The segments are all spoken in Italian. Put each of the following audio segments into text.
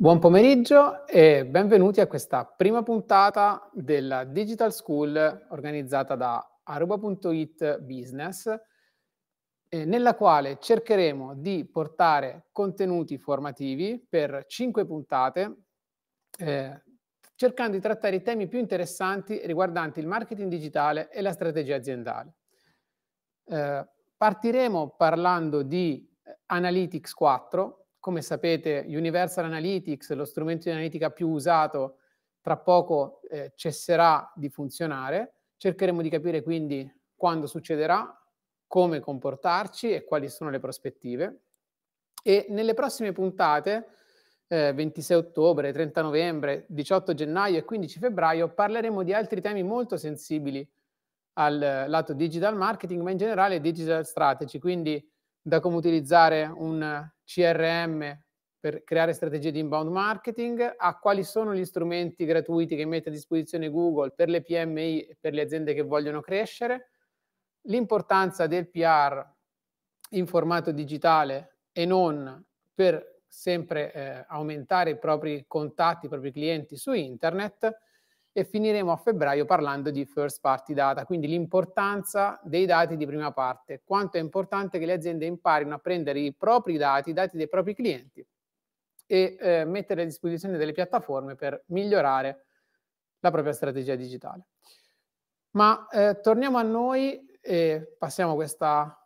Buon pomeriggio e benvenuti a questa prima puntata della Digital School organizzata da aruba.it business, eh, nella quale cercheremo di portare contenuti formativi per cinque puntate, eh, cercando di trattare i temi più interessanti riguardanti il marketing digitale e la strategia aziendale. Eh, partiremo parlando di eh, Analytics 4, come sapete, Universal Analytics, lo strumento di analitica più usato, tra poco eh, cesserà di funzionare. Cercheremo di capire quindi quando succederà, come comportarci e quali sono le prospettive. E nelle prossime puntate, eh, 26 ottobre, 30 novembre, 18 gennaio e 15 febbraio, parleremo di altri temi molto sensibili al lato digital marketing, ma in generale digital strategy, quindi da come utilizzare un CRM per creare strategie di inbound marketing, a quali sono gli strumenti gratuiti che mette a disposizione Google per le PMI e per le aziende che vogliono crescere, l'importanza del PR in formato digitale e non per sempre eh, aumentare i propri contatti, i propri clienti su internet e finiremo a febbraio parlando di first party data, quindi l'importanza dei dati di prima parte, quanto è importante che le aziende imparino a prendere i propri dati, i dati dei propri clienti e eh, mettere a disposizione delle piattaforme per migliorare la propria strategia digitale. Ma eh, torniamo a noi e passiamo questa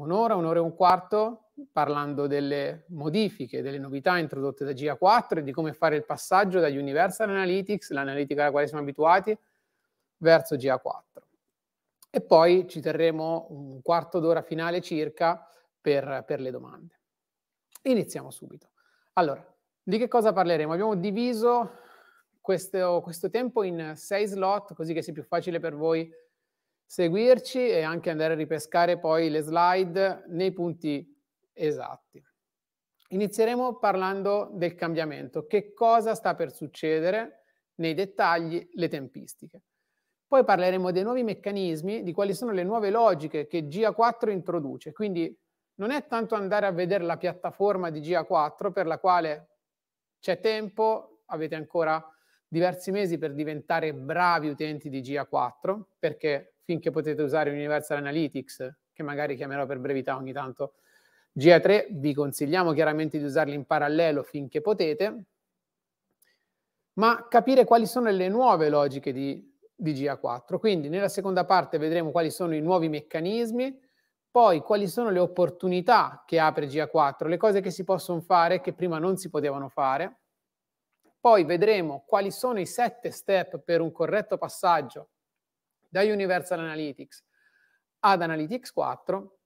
un'ora, un'ora e un quarto parlando delle modifiche, delle novità introdotte da GA4 e di come fare il passaggio dagli Universal Analytics, l'analitica alla quale siamo abituati, verso GA4. E poi ci terremo un quarto d'ora finale circa per, per le domande. Iniziamo subito. Allora, di che cosa parleremo? Abbiamo diviso questo, questo tempo in sei slot, così che sia più facile per voi seguirci e anche andare a ripescare poi le slide nei punti esatti. Inizieremo parlando del cambiamento, che cosa sta per succedere, nei dettagli le tempistiche. Poi parleremo dei nuovi meccanismi, di quali sono le nuove logiche che GA4 introduce. Quindi non è tanto andare a vedere la piattaforma di GA4 per la quale c'è tempo, avete ancora diversi mesi per diventare bravi utenti di GA4, perché finché potete usare Universal Analytics, che magari chiamerò per brevità ogni tanto, GA3 vi consigliamo chiaramente di usarli in parallelo finché potete, ma capire quali sono le nuove logiche di, di GA4. Quindi nella seconda parte vedremo quali sono i nuovi meccanismi, poi quali sono le opportunità che apre GA4, le cose che si possono fare che prima non si potevano fare. Poi vedremo quali sono i sette step per un corretto passaggio da Universal Analytics ad Analytics 4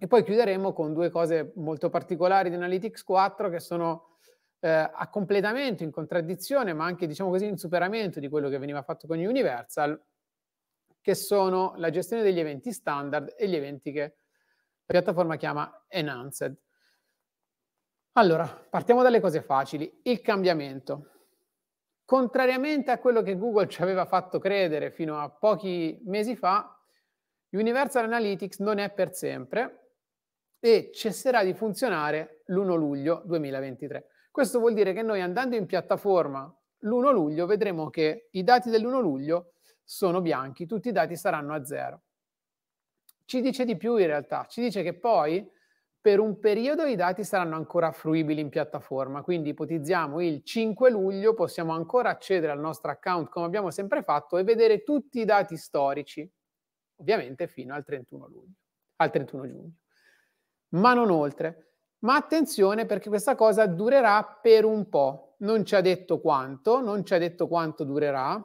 e poi chiuderemo con due cose molto particolari di Analytics 4 che sono eh, a completamento, in contraddizione, ma anche diciamo così in superamento di quello che veniva fatto con Universal, che sono la gestione degli eventi standard e gli eventi che la piattaforma chiama Enhanced. Allora, partiamo dalle cose facili. Il cambiamento. Contrariamente a quello che Google ci aveva fatto credere fino a pochi mesi fa, Universal Analytics non è per sempre, e cesserà di funzionare l'1 luglio 2023. Questo vuol dire che noi andando in piattaforma l'1 luglio vedremo che i dati dell'1 luglio sono bianchi, tutti i dati saranno a zero. Ci dice di più in realtà, ci dice che poi per un periodo i dati saranno ancora fruibili in piattaforma, quindi ipotizziamo il 5 luglio possiamo ancora accedere al nostro account come abbiamo sempre fatto e vedere tutti i dati storici, ovviamente fino al 31, luglio, al 31 giugno ma non oltre. Ma attenzione perché questa cosa durerà per un po', non ci ha detto quanto, non ci ha detto quanto durerà,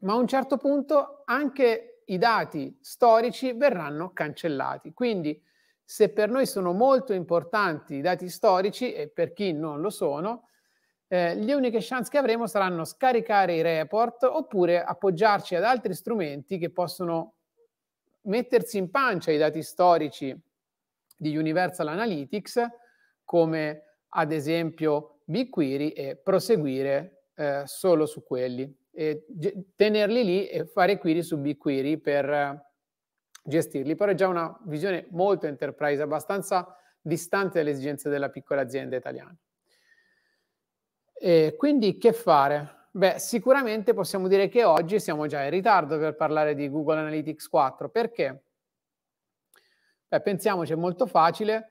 ma a un certo punto anche i dati storici verranno cancellati. Quindi se per noi sono molto importanti i dati storici e per chi non lo sono, eh, le uniche chance che avremo saranno scaricare i report oppure appoggiarci ad altri strumenti che possono mettersi in pancia i dati storici di Universal Analytics, come ad esempio BigQuery, e proseguire eh, solo su quelli. E tenerli lì e fare query su BigQuery per eh, gestirli, però è già una visione molto enterprise, abbastanza distante dalle esigenze della piccola azienda italiana. E quindi che fare? Beh, sicuramente possiamo dire che oggi siamo già in ritardo per parlare di Google Analytics 4. Perché? Cioè, pensiamoci, è molto facile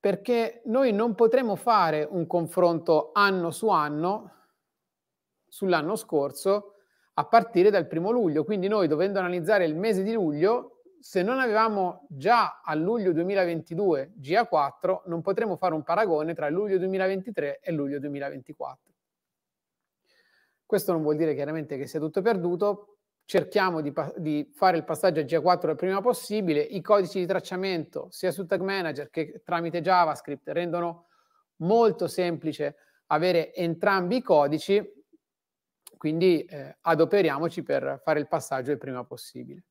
perché noi non potremo fare un confronto anno su anno sull'anno scorso a partire dal primo luglio. Quindi noi dovendo analizzare il mese di luglio, se non avevamo già a luglio 2022 GA4, non potremo fare un paragone tra luglio 2023 e luglio 2024. Questo non vuol dire chiaramente che sia tutto perduto, cerchiamo di, di, fare il passaggio a GA4 il prima possibile, i codici di tracciamento sia su Tag Manager che tramite JavaScript rendono molto semplice avere entrambi i codici, quindi eh, adoperiamoci per fare il passaggio il prima possibile.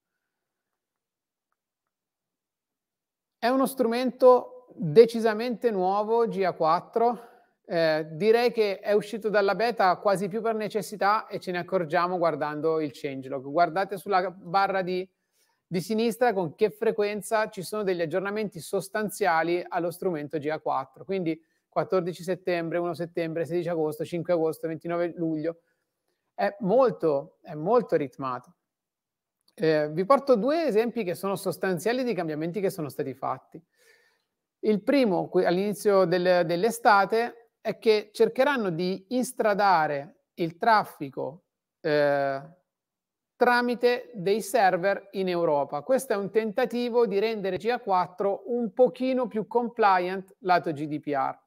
È uno strumento decisamente nuovo GA4, eh, direi che è uscito dalla beta quasi più per necessità e ce ne accorgiamo guardando il changelog. Guardate sulla barra di, di sinistra con che frequenza ci sono degli aggiornamenti sostanziali allo strumento GA4. Quindi 14 settembre, 1 settembre, 16 agosto, 5 agosto, 29 luglio. È molto, è molto ritmato. Eh, vi porto due esempi che sono sostanziali di cambiamenti che sono stati fatti. Il primo, all'inizio del, dell'estate, è che cercheranno di instradare il traffico eh, tramite dei server in Europa. Questo è un tentativo di rendere GA4 un pochino più compliant lato GDPR.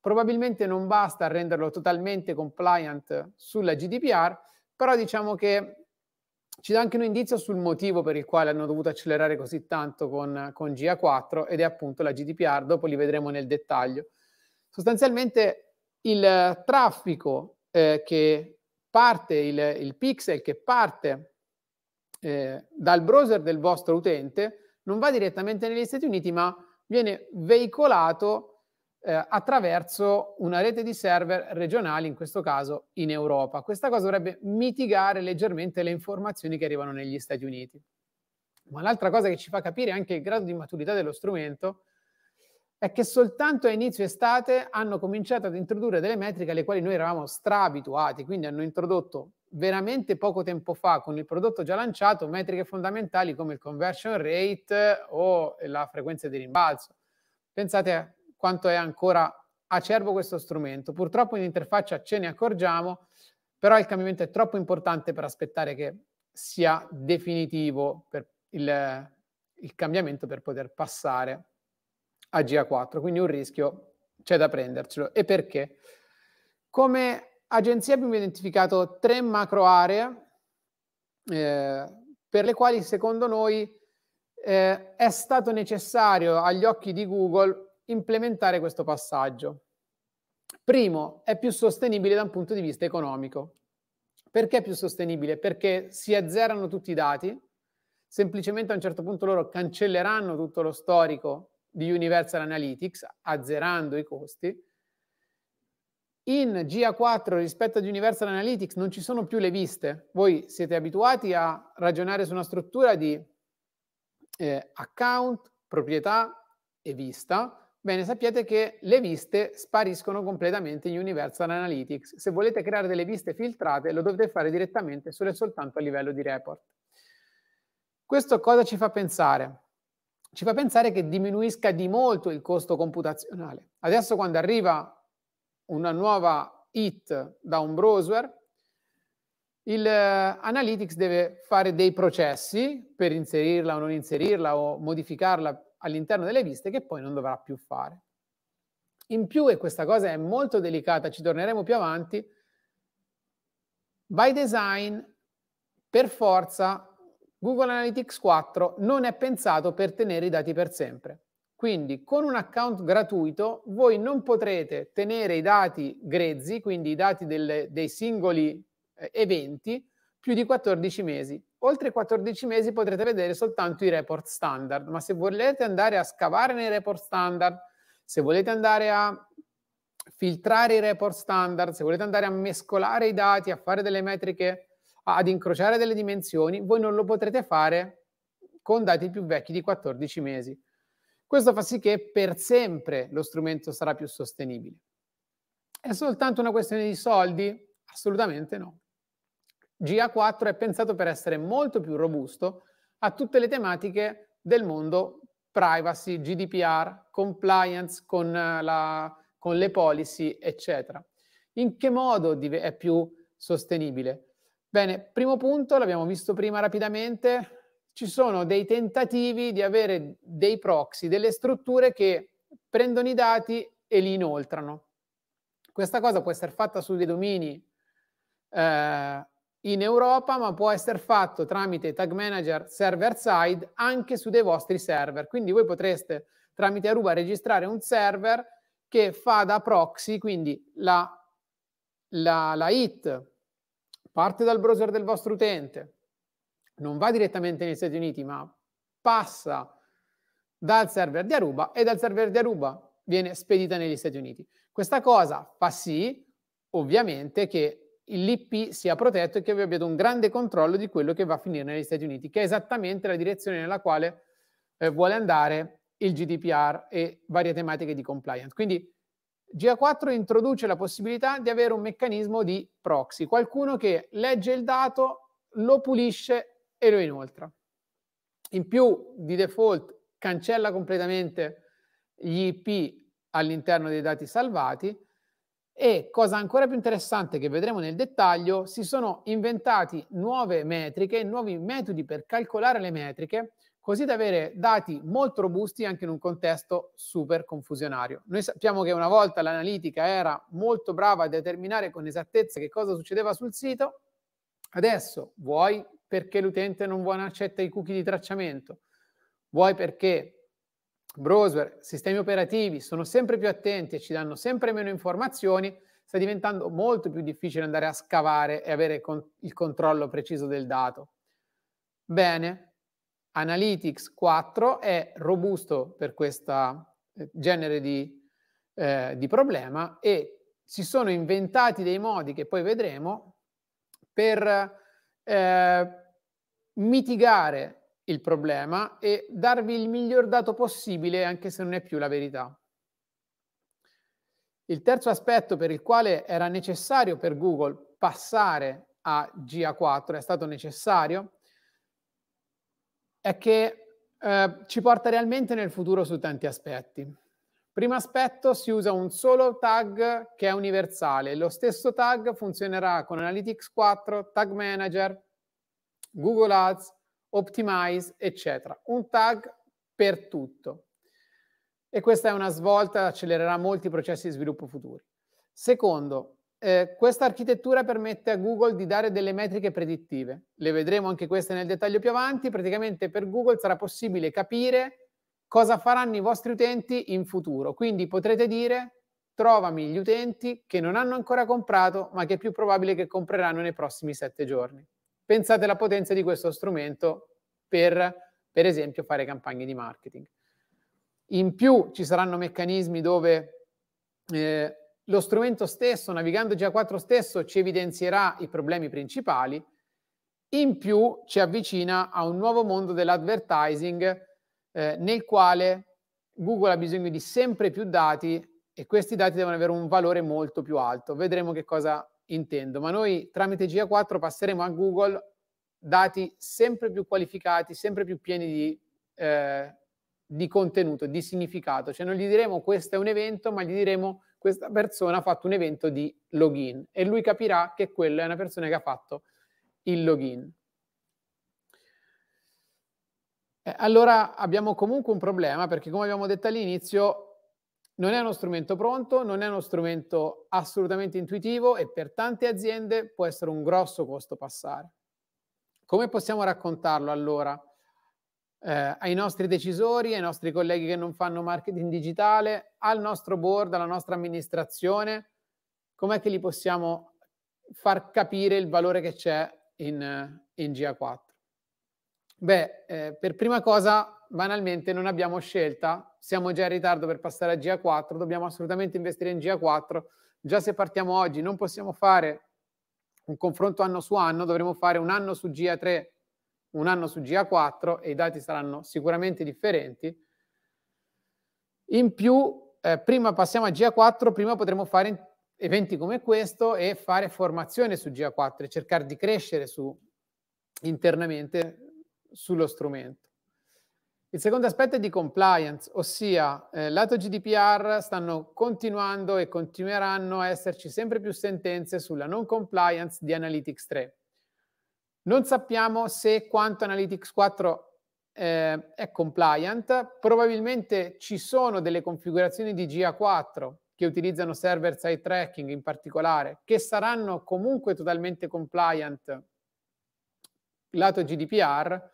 Probabilmente non basta renderlo totalmente compliant sulla GDPR, però diciamo che ci dà anche un indizio sul motivo per il quale hanno dovuto accelerare così tanto con, con GA4 ed è appunto la GDPR, dopo li vedremo nel dettaglio sostanzialmente il eh, traffico eh, che parte, il, il, pixel che parte eh, dal browser del vostro utente non va direttamente negli Stati Uniti, ma viene veicolato eh, attraverso una rete di server regionali, in questo caso in Europa. Questa cosa dovrebbe mitigare leggermente le informazioni che arrivano negli Stati Uniti. Ma l'altra cosa che ci fa capire anche il grado di maturità dello strumento è che soltanto a inizio estate hanno cominciato ad introdurre delle metriche alle quali noi eravamo straabituati, quindi hanno introdotto veramente poco tempo fa con il prodotto già lanciato metriche fondamentali come il conversion rate o la frequenza di rimbalzo. Pensate a quanto è ancora acerbo questo strumento. Purtroppo in interfaccia ce ne accorgiamo, però il cambiamento è troppo importante per aspettare che sia definitivo il, il cambiamento per poter passare a GA4, quindi un rischio c'è da prendercelo. E perché? Come agenzia abbiamo identificato tre macro aree eh, per le quali secondo noi eh, è stato necessario agli occhi di Google implementare questo passaggio. Primo, è più sostenibile da un punto di vista economico. Perché è più sostenibile? Perché si azzerano tutti i dati, semplicemente a un certo punto loro cancelleranno tutto lo storico di Universal Analytics, azzerando i costi. In GA4 rispetto ad Universal Analytics non ci sono più le viste. Voi siete abituati a ragionare su una struttura di eh, account, proprietà e vista. Bene, sappiate che le viste spariscono completamente in Universal Analytics. Se volete creare delle viste filtrate lo dovete fare direttamente solo e soltanto a livello di report. Questo cosa ci fa pensare? ci fa pensare che diminuisca di molto il costo computazionale. Adesso quando arriva una nuova hit da un browser, il eh, Analytics deve fare dei processi per inserirla o non inserirla o modificarla all'interno delle viste che poi non dovrà più fare. In più, e questa cosa è molto delicata, ci torneremo più avanti, by design per forza Google Analytics 4 non è pensato per tenere i dati per sempre. Quindi con un account gratuito voi non potrete tenere i dati grezzi, quindi i dati delle, dei singoli eh, eventi, più di 14 mesi. Oltre 14 mesi potrete vedere soltanto i report standard, ma se volete andare a scavare nei report standard, se volete andare a filtrare i report standard, se volete andare a mescolare i dati, a fare delle metriche ad incrociare delle dimensioni, voi non lo potrete fare con dati più vecchi di 14 mesi. Questo fa sì che per sempre lo strumento sarà più sostenibile. È soltanto una questione di soldi? Assolutamente no. GA4 è pensato per essere molto più robusto a tutte le tematiche del mondo privacy, GDPR, compliance con, eh, la, con le policy, eccetera. In che modo è più sostenibile? Bene, primo punto, l'abbiamo visto prima rapidamente, ci sono dei tentativi di avere dei proxy, delle strutture che prendono i dati e li inoltrano. Questa cosa può essere fatta su dei domini eh, in Europa, ma può essere fatto tramite tag manager server side anche su dei vostri server. Quindi voi potreste tramite Aruba registrare un server che fa da proxy, quindi la, la, la IT parte dal browser del vostro utente, non va direttamente negli Stati Uniti, ma passa dal server di Aruba e dal server di Aruba viene spedita negli Stati Uniti. Questa cosa fa sì, ovviamente, che l'IP sia protetto e che voi abbiate un grande controllo di quello che va a finire negli Stati Uniti, che è esattamente la direzione nella quale eh, vuole andare il GDPR e varie tematiche di compliance. Quindi GA4 introduce la possibilità di avere un meccanismo di proxy, qualcuno che legge il dato, lo pulisce e lo inoltra. In più, di default, cancella completamente gli IP all'interno dei dati salvati e, cosa ancora più interessante che vedremo nel dettaglio, si sono inventati nuove metriche, nuovi metodi per calcolare le metriche così da avere dati molto robusti anche in un contesto super confusionario. Noi sappiamo che una volta l'analitica era molto brava a determinare con esattezza che cosa succedeva sul sito, adesso vuoi perché l'utente non vuole accetta i cookie di tracciamento, vuoi perché browser, sistemi operativi sono sempre più attenti e ci danno sempre meno informazioni, sta diventando molto più difficile andare a scavare e avere il controllo preciso del dato. Bene, Analytics 4 è robusto per questo eh, genere di, eh, di problema e si sono inventati dei modi che poi vedremo per eh, mitigare il problema e darvi il miglior dato possibile anche se non è più la verità. Il terzo aspetto per il quale era necessario per Google passare a GA4 è stato necessario è che eh, ci porta realmente nel futuro su tanti aspetti. Primo aspetto, si usa un solo tag che è universale. Lo stesso tag funzionerà con Analytics 4, Tag Manager, Google Ads, Optimize, eccetera. Un tag per tutto. E questa è una svolta, accelererà molti processi di sviluppo futuri. Secondo, eh, questa architettura permette a Google di dare delle metriche predittive. Le vedremo anche queste nel dettaglio più avanti. Praticamente per Google sarà possibile capire cosa faranno i vostri utenti in futuro. Quindi potrete dire trovami gli utenti che non hanno ancora comprato, ma che è più probabile che compreranno nei prossimi sette giorni. Pensate alla potenza di questo strumento per, per esempio, fare campagne di marketing. In più ci saranno meccanismi dove eh, lo strumento stesso, navigando GA4 stesso, ci evidenzierà i problemi principali, in più ci avvicina a un nuovo mondo dell'advertising eh, nel quale Google ha bisogno di sempre più dati e questi dati devono avere un valore molto più alto. Vedremo che cosa intendo, ma noi tramite GA4 passeremo a Google dati sempre più qualificati, sempre più pieni di, eh, di contenuto, di significato. Cioè non gli diremo questo è un evento, ma gli diremo questa persona ha fatto un evento di login e lui capirà che quella è una persona che ha fatto il login. Eh, allora abbiamo comunque un problema perché come abbiamo detto all'inizio non è uno strumento pronto, non è uno strumento assolutamente intuitivo e per tante aziende può essere un grosso costo passare. Come possiamo raccontarlo allora? eh, ai nostri decisori, ai nostri colleghi che non fanno marketing digitale, al nostro board, alla nostra amministrazione, com'è che li possiamo far capire il valore che c'è in, in GA4? Beh, eh, per prima cosa, banalmente non abbiamo scelta, siamo già in ritardo per passare a GA4, dobbiamo assolutamente investire in GA4, già se partiamo oggi non possiamo fare un confronto anno su anno, dovremo fare un anno su GA3 un anno su GA4 e i dati saranno sicuramente differenti. In più, eh, prima passiamo a GA4, prima potremo fare eventi come questo e fare formazione su GA4 e cercare di crescere su, internamente sullo strumento. Il secondo aspetto è di compliance, ossia eh, lato GDPR stanno continuando e continueranno a esserci sempre più sentenze sulla non compliance di Analytics 3. Non sappiamo se quanto Analytics 4 eh, è compliant, probabilmente ci sono delle configurazioni di GA4 che utilizzano server side tracking in particolare, che saranno comunque totalmente compliant lato GDPR,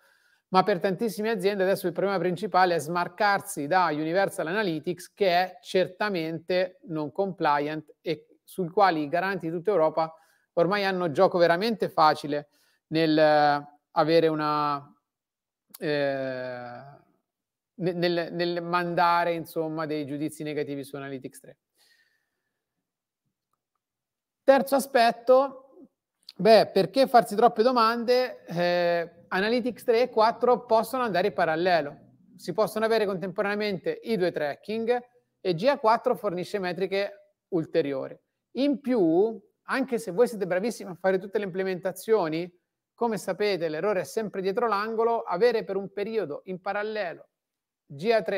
ma per tantissime aziende adesso il problema principale è smarcarsi da Universal Analytics che è certamente non compliant e sul quale i garanti di tutta Europa ormai hanno gioco veramente facile nel eh, avere una... Eh, nel, nel, mandare insomma dei giudizi negativi su Analytics 3. Terzo aspetto, beh, perché farsi troppe domande? Eh, Analytics 3 e 4 possono andare in parallelo, si possono avere contemporaneamente i due tracking e GA4 fornisce metriche ulteriori. In più, anche se voi siete bravissimi a fare tutte le implementazioni, come sapete, l'errore è sempre dietro l'angolo. Avere per un periodo in parallelo GA3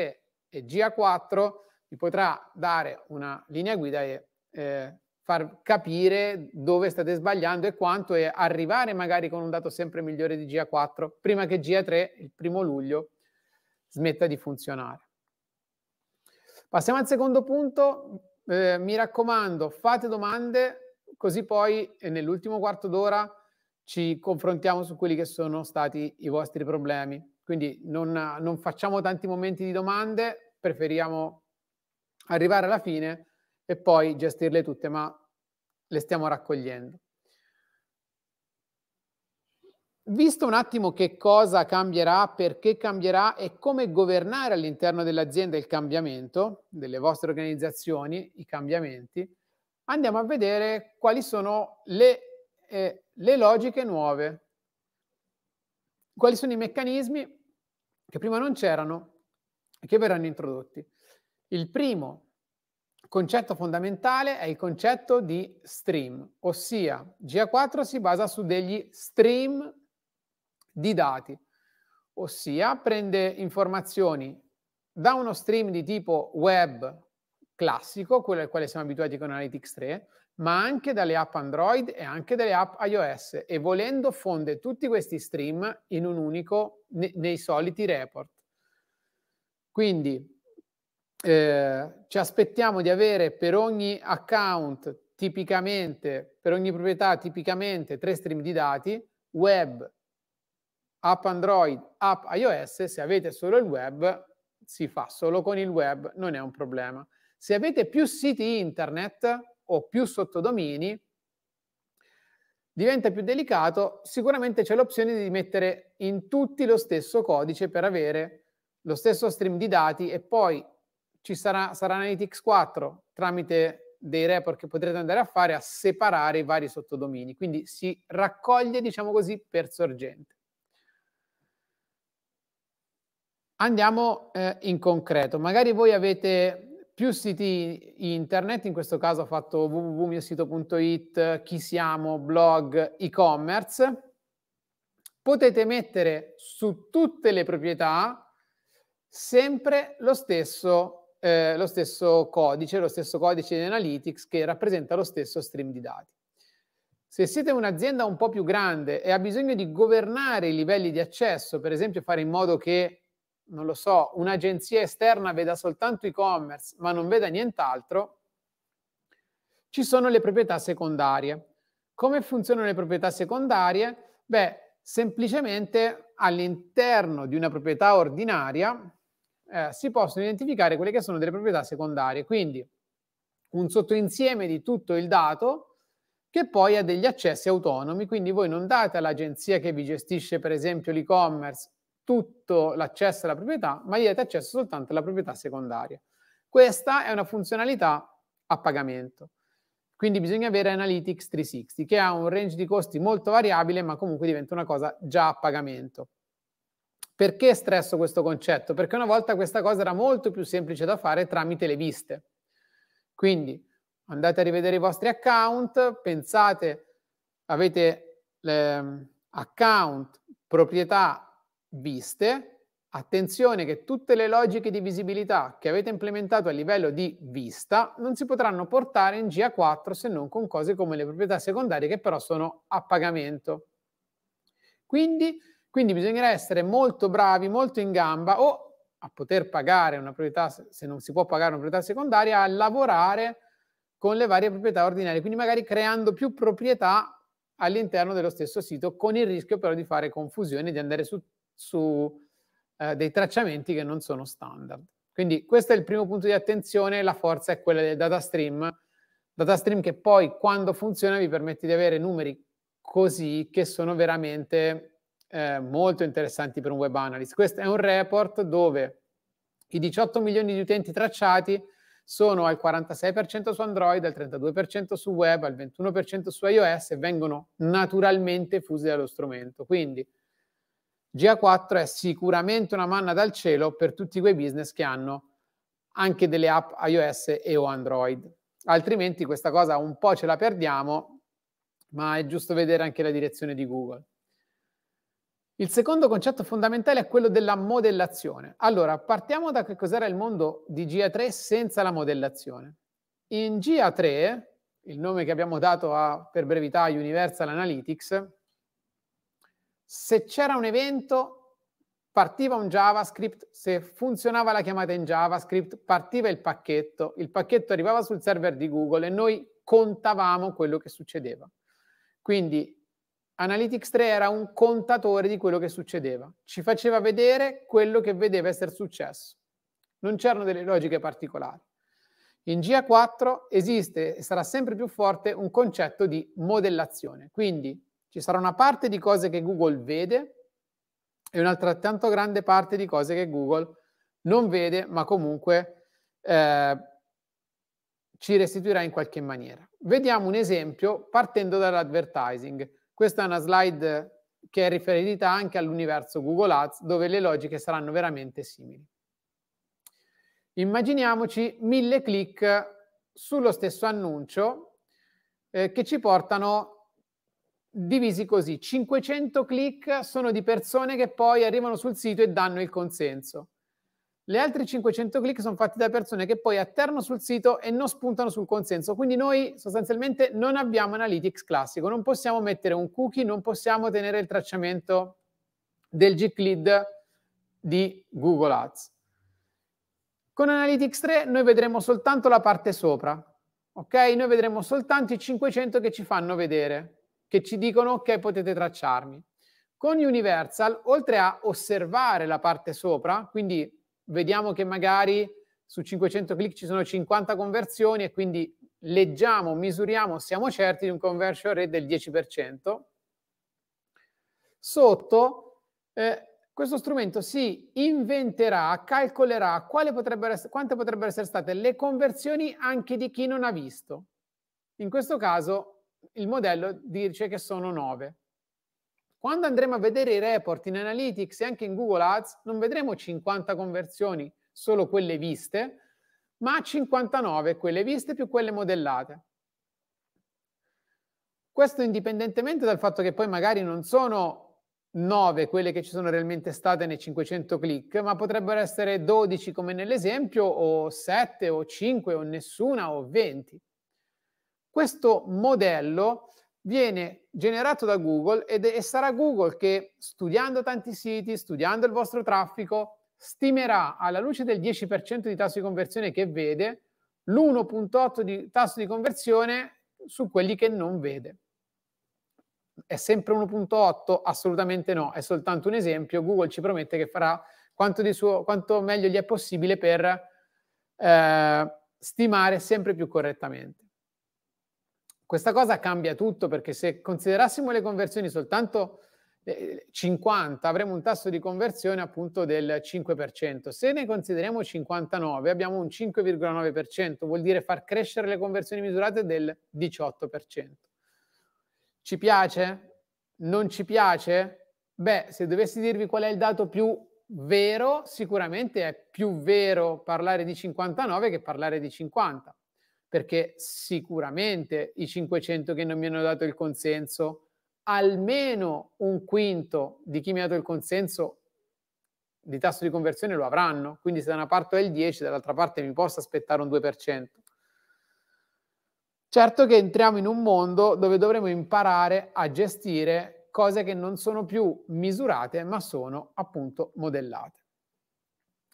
e GA4 vi potrà dare una linea guida e eh, far capire dove state sbagliando e quanto e arrivare magari con un dato sempre migliore di GA4 prima che GA3 il primo luglio smetta di funzionare. Passiamo al secondo punto, eh, mi raccomando fate domande così poi eh, nell'ultimo quarto d'ora ci confrontiamo su quelli che sono stati i vostri problemi. Quindi non, non facciamo tanti momenti di domande, preferiamo arrivare alla fine e poi gestirle tutte, ma le stiamo raccogliendo. Visto un attimo che cosa cambierà, perché cambierà e come governare all'interno dell'azienda il cambiamento, delle vostre organizzazioni, i cambiamenti, andiamo a vedere quali sono le eh, le logiche nuove. Quali sono i meccanismi che prima non c'erano e che verranno introdotti? Il primo concetto fondamentale è il concetto di stream, ossia GA4 si basa su degli stream di dati, ossia prende informazioni da uno stream di tipo web classico, quello al quale siamo abituati con Analytics 3, ma anche dalle app Android e anche dalle app iOS e volendo fonde tutti questi stream in un unico ne, nei soliti report. Quindi eh, ci aspettiamo di avere per ogni account tipicamente, per ogni proprietà tipicamente tre stream di dati, web, app Android, app iOS, se avete solo il web si fa solo con il web, non è un problema. Se avete più siti internet, o più sottodomini, diventa più delicato, sicuramente c'è l'opzione di mettere in tutti lo stesso codice per avere lo stesso stream di dati e poi ci sarà, sarà Analytics 4 tramite dei report che potrete andare a fare a separare i vari sottodomini, quindi si raccoglie, diciamo così, per sorgente. Andiamo eh, in concreto, magari voi avete più siti internet, in questo caso ho fatto www.miosito.it, chi siamo, blog, e-commerce. Potete mettere su tutte le proprietà sempre lo stesso, eh, lo stesso codice, lo stesso codice di Analytics che rappresenta lo stesso stream di dati. Se siete un'azienda un po' più grande e ha bisogno di governare i livelli di accesso, per esempio fare in modo che non lo so, un'agenzia esterna veda soltanto e-commerce ma non veda nient'altro, ci sono le proprietà secondarie. Come funzionano le proprietà secondarie? Beh, semplicemente all'interno di una proprietà ordinaria eh, si possono identificare quelle che sono delle proprietà secondarie, quindi un sottoinsieme di tutto il dato che poi ha degli accessi autonomi, quindi voi non date all'agenzia che vi gestisce per esempio l'e-commerce tutto l'accesso alla proprietà, ma gli date accesso soltanto alla proprietà secondaria. Questa è una funzionalità a pagamento. Quindi bisogna avere Analytics 360, che ha un range di costi molto variabile, ma comunque diventa una cosa già a pagamento. Perché stresso questo concetto? Perché una volta questa cosa era molto più semplice da fare tramite le viste. Quindi andate a rivedere i vostri account, pensate, avete ehm, account, proprietà, viste, attenzione che tutte le logiche di visibilità che avete implementato a livello di vista non si potranno portare in GA4 se non con cose come le proprietà secondarie che però sono a pagamento. Quindi, quindi bisognerà essere molto bravi, molto in gamba o a poter pagare una proprietà, se non si può pagare una proprietà secondaria, a lavorare con le varie proprietà ordinarie, quindi magari creando più proprietà all'interno dello stesso sito, con il rischio però di fare confusione, di andare su su eh, dei tracciamenti che non sono standard. Quindi questo è il primo punto di attenzione, la forza è quella del data stream, data stream che poi quando funziona vi permette di avere numeri così che sono veramente eh, molto interessanti per un web analyst. Questo è un report dove i 18 milioni di utenti tracciati sono al 46% su Android, al 32% su web, al 21% su iOS e vengono naturalmente fusi dallo strumento. Quindi GA4 è sicuramente una manna dal cielo per tutti quei business che hanno anche delle app iOS e o Android. Altrimenti questa cosa un po' ce la perdiamo, ma è giusto vedere anche la direzione di Google. Il secondo concetto fondamentale è quello della modellazione. Allora, partiamo da che cos'era il mondo di GA3 senza la modellazione. In GA3, il nome che abbiamo dato a, per brevità Universal Analytics, se c'era un evento, partiva un JavaScript, se funzionava la chiamata in JavaScript, partiva il pacchetto, il pacchetto arrivava sul server di Google e noi contavamo quello che succedeva. Quindi Analytics 3 era un contatore di quello che succedeva, ci faceva vedere quello che vedeva essere successo. Non c'erano delle logiche particolari. In GA4 esiste e sarà sempre più forte un concetto di modellazione, quindi ci sarà una parte di cose che Google vede e un'altrettanto grande parte di cose che Google non vede, ma comunque eh, ci restituirà in qualche maniera. Vediamo un esempio partendo dall'advertising. Questa è una slide che è riferita anche all'universo Google Ads, dove le logiche saranno veramente simili. Immaginiamoci mille click sullo stesso annuncio eh, che ci portano divisi così, 500 click sono di persone che poi arrivano sul sito e danno il consenso. Le altre 500 click sono fatti da persone che poi atterrano sul sito e non spuntano sul consenso. Quindi noi sostanzialmente non abbiamo analytics classico, non possiamo mettere un cookie, non possiamo tenere il tracciamento del G-Lead di Google Ads. Con Analytics 3 noi vedremo soltanto la parte sopra, ok? Noi vedremo soltanto i 500 che ci fanno vedere che ci dicono ok potete tracciarmi. Con Universal, oltre a osservare la parte sopra, quindi vediamo che magari su 500 click ci sono 50 conversioni e quindi leggiamo, misuriamo, siamo certi di un conversion rate del 10%. Sotto eh, questo strumento si inventerà, calcolerà potrebbero essere, quante potrebbero essere state le conversioni anche di chi non ha visto. In questo caso il modello dice che sono 9. Quando andremo a vedere i report in Analytics e anche in Google Ads, non vedremo 50 conversioni, solo quelle viste, ma 59 quelle viste più quelle modellate. Questo indipendentemente dal fatto che poi magari non sono 9 quelle che ci sono realmente state nei 500 click, ma potrebbero essere 12 come nell'esempio, o 7 o 5 o nessuna o 20. Questo modello viene generato da Google ed, e sarà Google che, studiando tanti siti, studiando il vostro traffico, stimerà alla luce del 10% di tasso di conversione che vede, l'1.8 di tasso di conversione su quelli che non vede. È sempre 1.8? Assolutamente no, è soltanto un esempio. Google ci promette che farà quanto, suo, quanto meglio gli è possibile per eh, stimare sempre più correttamente. Questa cosa cambia tutto perché se considerassimo le conversioni soltanto 50 eh, avremo un tasso di conversione appunto del 5%. Se ne consideriamo 59 abbiamo un 5,9%, vuol dire far crescere le conversioni misurate del 18%. Ci piace? Non ci piace? Beh, se dovessi dirvi qual è il dato più vero, sicuramente è più vero parlare di 59 che parlare di 50 perché sicuramente i 500 che non mi hanno dato il consenso, almeno un quinto di chi mi ha dato il consenso di tasso di conversione lo avranno, quindi se da una parte ho il 10, dall'altra parte mi posso aspettare un 2%. Certo che entriamo in un mondo dove dovremo imparare a gestire cose che non sono più misurate, ma sono appunto modellate.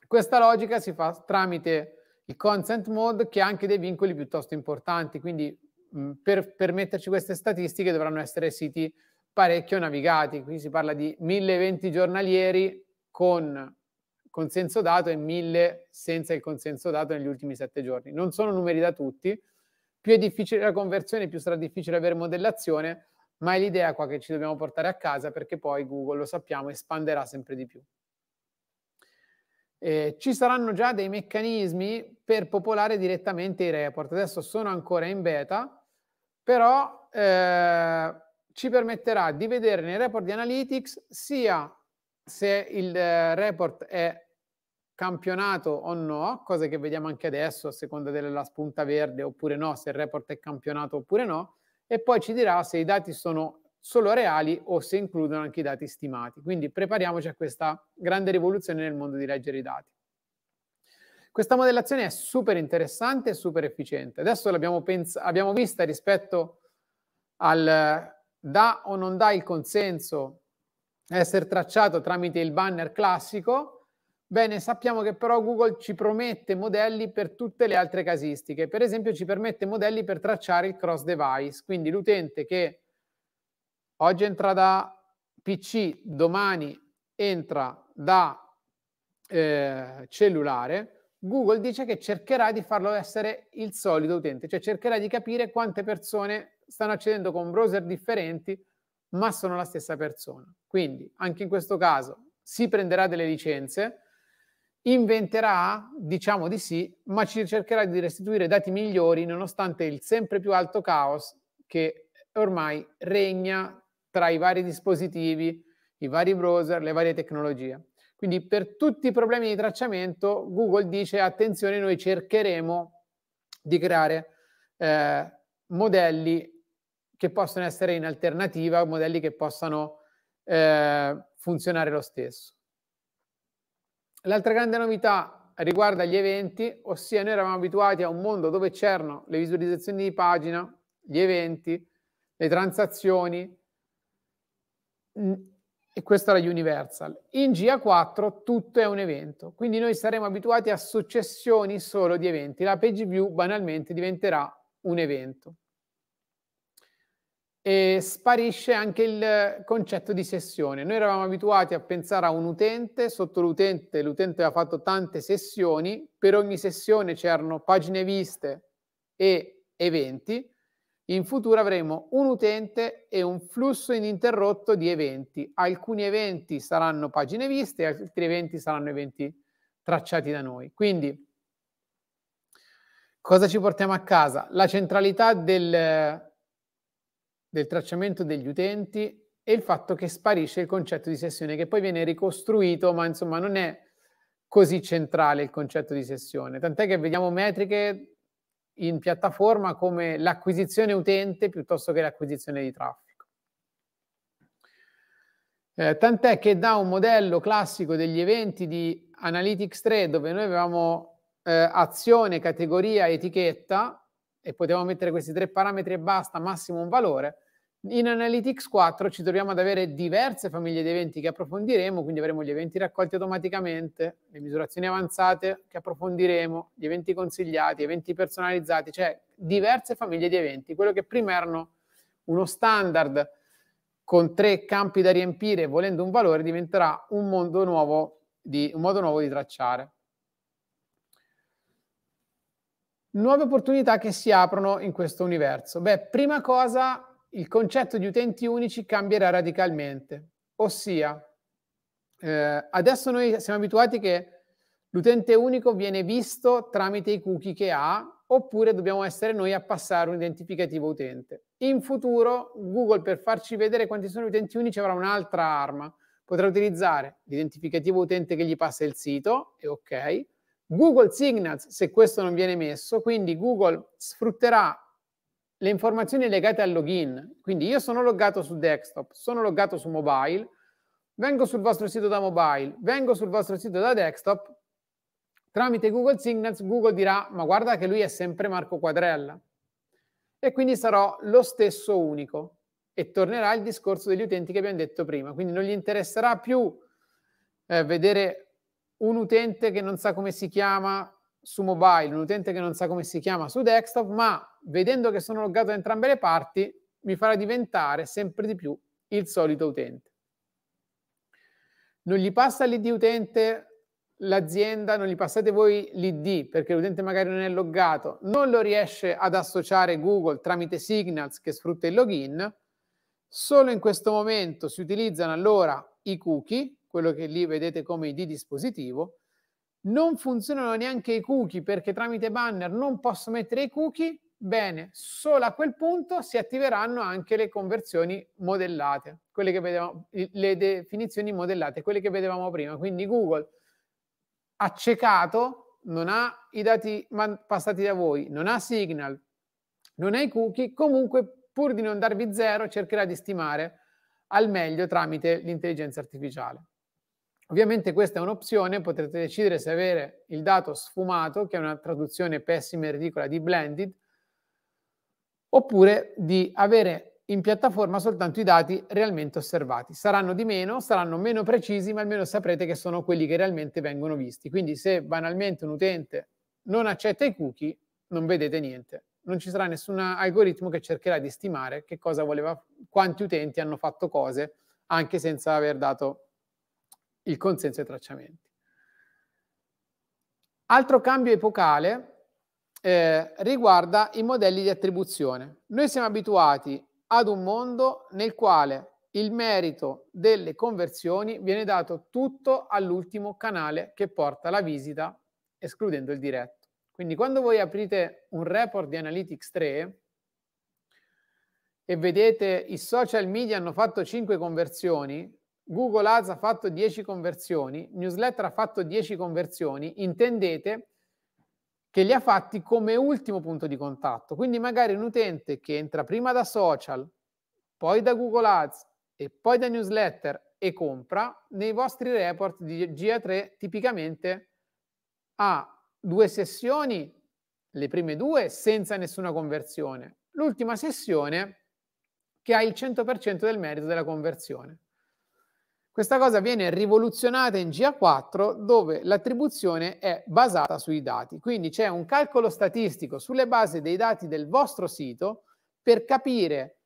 Questa logica si fa tramite il consent mode che ha anche dei vincoli piuttosto importanti, quindi mh, per, permetterci queste statistiche dovranno essere siti parecchio navigati, qui si parla di 1020 giornalieri con consenso dato e 1000 senza il consenso dato negli ultimi 7 giorni. Non sono numeri da tutti, più è difficile la conversione, più sarà difficile avere modellazione, ma è l'idea qua che ci dobbiamo portare a casa perché poi Google, lo sappiamo, espanderà sempre di più. Eh, ci saranno già dei meccanismi per popolare direttamente i report. Adesso sono ancora in beta, però eh, ci permetterà di vedere nei report di Analytics sia se il eh, report è campionato o no, cose che vediamo anche adesso a seconda della spunta verde oppure no, se il report è campionato oppure no, e poi ci dirà se i dati sono solo reali o se includono anche i dati stimati. Quindi prepariamoci a questa grande rivoluzione nel mondo di leggere i dati. Questa modellazione è super interessante e super efficiente. Adesso l'abbiamo pens- abbiamo vista rispetto al dà o non dà il consenso a essere tracciato tramite il banner classico. Bene, sappiamo che però Google ci promette modelli per tutte le altre casistiche. Per esempio ci permette modelli per tracciare il cross device, quindi l'utente che oggi entra da PC, domani entra da eh, cellulare, Google dice che cercherà di farlo essere il solito utente, cioè cercherà di capire quante persone stanno accedendo con browser differenti ma sono la stessa persona. Quindi anche in questo caso si prenderà delle licenze, inventerà, diciamo di sì, ma ci cercherà di restituire dati migliori nonostante il sempre più alto caos che ormai regna tra i vari dispositivi, i vari browser, le varie tecnologie. Quindi per tutti i problemi di tracciamento Google dice attenzione, noi cercheremo di creare eh, modelli che possono essere in alternativa, modelli che possano eh, funzionare lo stesso. L'altra grande novità riguarda gli eventi, ossia noi eravamo abituati a un mondo dove c'erano le visualizzazioni di pagina, gli eventi, le transazioni, e questa era Universal. In GA4 tutto è un evento, quindi noi saremo abituati a successioni solo di eventi. La page view banalmente diventerà un evento. E sparisce anche il concetto di sessione. Noi eravamo abituati a pensare a un utente, sotto l'utente, l'utente aveva fatto tante sessioni, per ogni sessione c'erano pagine viste e eventi in futuro avremo un utente e un flusso ininterrotto di eventi. Alcuni eventi saranno pagine viste, altri eventi saranno eventi tracciati da noi. Quindi, cosa ci portiamo a casa? La centralità del, del tracciamento degli utenti e il fatto che sparisce il concetto di sessione, che poi viene ricostruito, ma insomma non è così centrale il concetto di sessione. Tant'è che vediamo metriche in piattaforma come l'acquisizione utente piuttosto che l'acquisizione di traffico. Eh, tant'è che da un modello classico degli eventi di Analytics 3 dove noi avevamo eh, azione, categoria, etichetta e potevamo mettere questi tre parametri e basta, massimo un valore, in Analytics 4 ci troviamo ad avere diverse famiglie di eventi che approfondiremo, quindi avremo gli eventi raccolti automaticamente, le misurazioni avanzate che approfondiremo, gli eventi consigliati, eventi personalizzati, cioè diverse famiglie di eventi. Quello che prima erano uno standard con tre campi da riempire volendo un valore diventerà un, mondo nuovo di, un modo nuovo di tracciare. Nuove opportunità che si aprono in questo universo. Beh, prima cosa il concetto di utenti unici cambierà radicalmente, ossia eh, adesso noi siamo abituati che l'utente unico viene visto tramite i cookie che ha oppure dobbiamo essere noi a passare un identificativo utente. In futuro Google per farci vedere quanti sono gli utenti unici avrà un'altra arma, potrà utilizzare l'identificativo utente che gli passa il sito, e ok, Google Signals se questo non viene messo, quindi Google sfrutterà le informazioni legate al login. Quindi io sono loggato su desktop, sono loggato su mobile, vengo sul vostro sito da mobile, vengo sul vostro sito da desktop, tramite Google Signals Google dirà ma guarda che lui è sempre Marco Quadrella e quindi sarò lo stesso unico e tornerà il discorso degli utenti che abbiamo detto prima. Quindi non gli interesserà più eh, vedere un utente che non sa come si chiama, su mobile un utente che non sa come si chiama su desktop, ma vedendo che sono loggato da entrambe le parti mi farà diventare sempre di più il solito utente. Non gli passa l'id utente l'azienda, non gli passate voi l'id perché l'utente magari non è loggato, non lo riesce ad associare Google tramite Signals che sfrutta il login, solo in questo momento si utilizzano allora i cookie, quello che lì vedete come id dispositivo, non funzionano neanche i cookie perché tramite banner non posso mettere i cookie, bene, solo a quel punto si attiveranno anche le conversioni modellate, quelle che vedevamo, le definizioni modellate, quelle che vedevamo prima. Quindi Google accecato non ha i dati passati da voi, non ha Signal, non ha i cookie, comunque pur di non darvi zero cercherà di stimare al meglio tramite l'intelligenza artificiale. Ovviamente questa è un'opzione, potrete decidere se avere il dato sfumato, che è una traduzione pessima e ridicola di blended, oppure di avere in piattaforma soltanto i dati realmente osservati. Saranno di meno, saranno meno precisi, ma almeno saprete che sono quelli che realmente vengono visti. Quindi se banalmente un utente non accetta i cookie, non vedete niente. Non ci sarà nessun algoritmo che cercherà di stimare che cosa voleva, quanti utenti hanno fatto cose, anche senza aver dato il consenso ai tracciamenti. Altro cambio epocale eh, riguarda i modelli di attribuzione. Noi siamo abituati ad un mondo nel quale il merito delle conversioni viene dato tutto all'ultimo canale che porta la visita, escludendo il diretto. Quindi quando voi aprite un report di Analytics 3 e vedete i social media hanno fatto 5 conversioni, Google Ads ha fatto 10 conversioni, newsletter ha fatto 10 conversioni, intendete che li ha fatti come ultimo punto di contatto. Quindi magari un utente che entra prima da social, poi da Google Ads e poi da newsletter e compra, nei vostri report di GA3 tipicamente ha due sessioni, le prime due senza nessuna conversione, l'ultima sessione che ha il 100% del merito della conversione. Questa cosa viene rivoluzionata in GA4 dove l'attribuzione è basata sui dati. Quindi c'è un calcolo statistico sulle basi dei dati del vostro sito per capire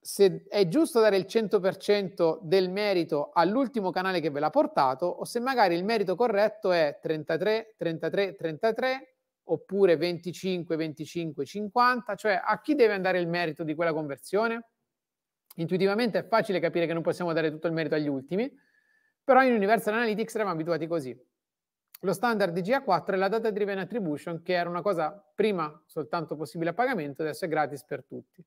se è giusto dare il 100% del merito all'ultimo canale che ve l'ha portato o se magari il merito corretto è 33, 33, 33 oppure 25, 25, 50, cioè a chi deve andare il merito di quella conversione? Intuitivamente è facile capire che non possiamo dare tutto il merito agli ultimi, però in Universal Analytics eravamo abituati così. Lo standard di GA4 è la data driven attribution, che era una cosa prima soltanto possibile a pagamento, adesso è gratis per tutti.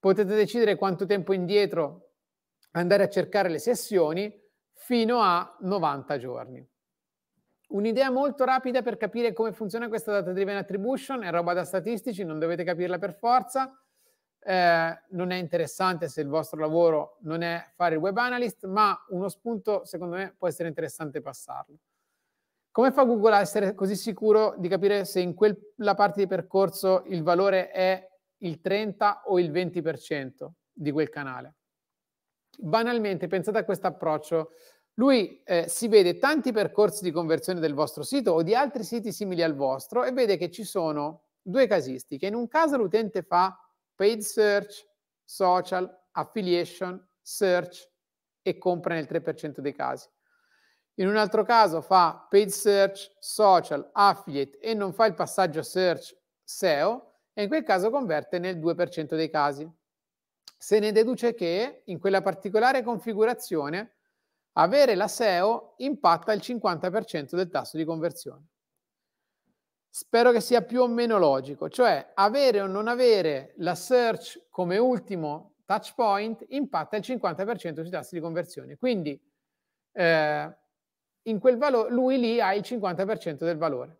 Potete decidere quanto tempo indietro andare a cercare le sessioni fino a 90 giorni. Un'idea molto rapida per capire come funziona questa data driven attribution, è roba da statistici, non dovete capirla per forza eh, non è interessante se il vostro lavoro non è fare il web analyst, ma uno spunto secondo me può essere interessante passarlo. Come fa Google a essere così sicuro di capire se in quella parte di percorso il valore è il 30 o il 20% di quel canale? Banalmente, pensate a questo approccio. Lui eh, si vede tanti percorsi di conversione del vostro sito o di altri siti simili al vostro e vede che ci sono due casistiche. In un caso l'utente fa paid search, social, affiliation, search e compra nel 3% dei casi. In un altro caso fa paid search, social, affiliate e non fa il passaggio search SEO e in quel caso converte nel 2% dei casi. Se ne deduce che in quella particolare configurazione avere la SEO impatta il 50% del tasso di conversione spero che sia più o meno logico, cioè avere o non avere la search come ultimo touch point impatta il 50% sui tassi di conversione. Quindi eh, in quel valore lui lì ha il 50% del valore.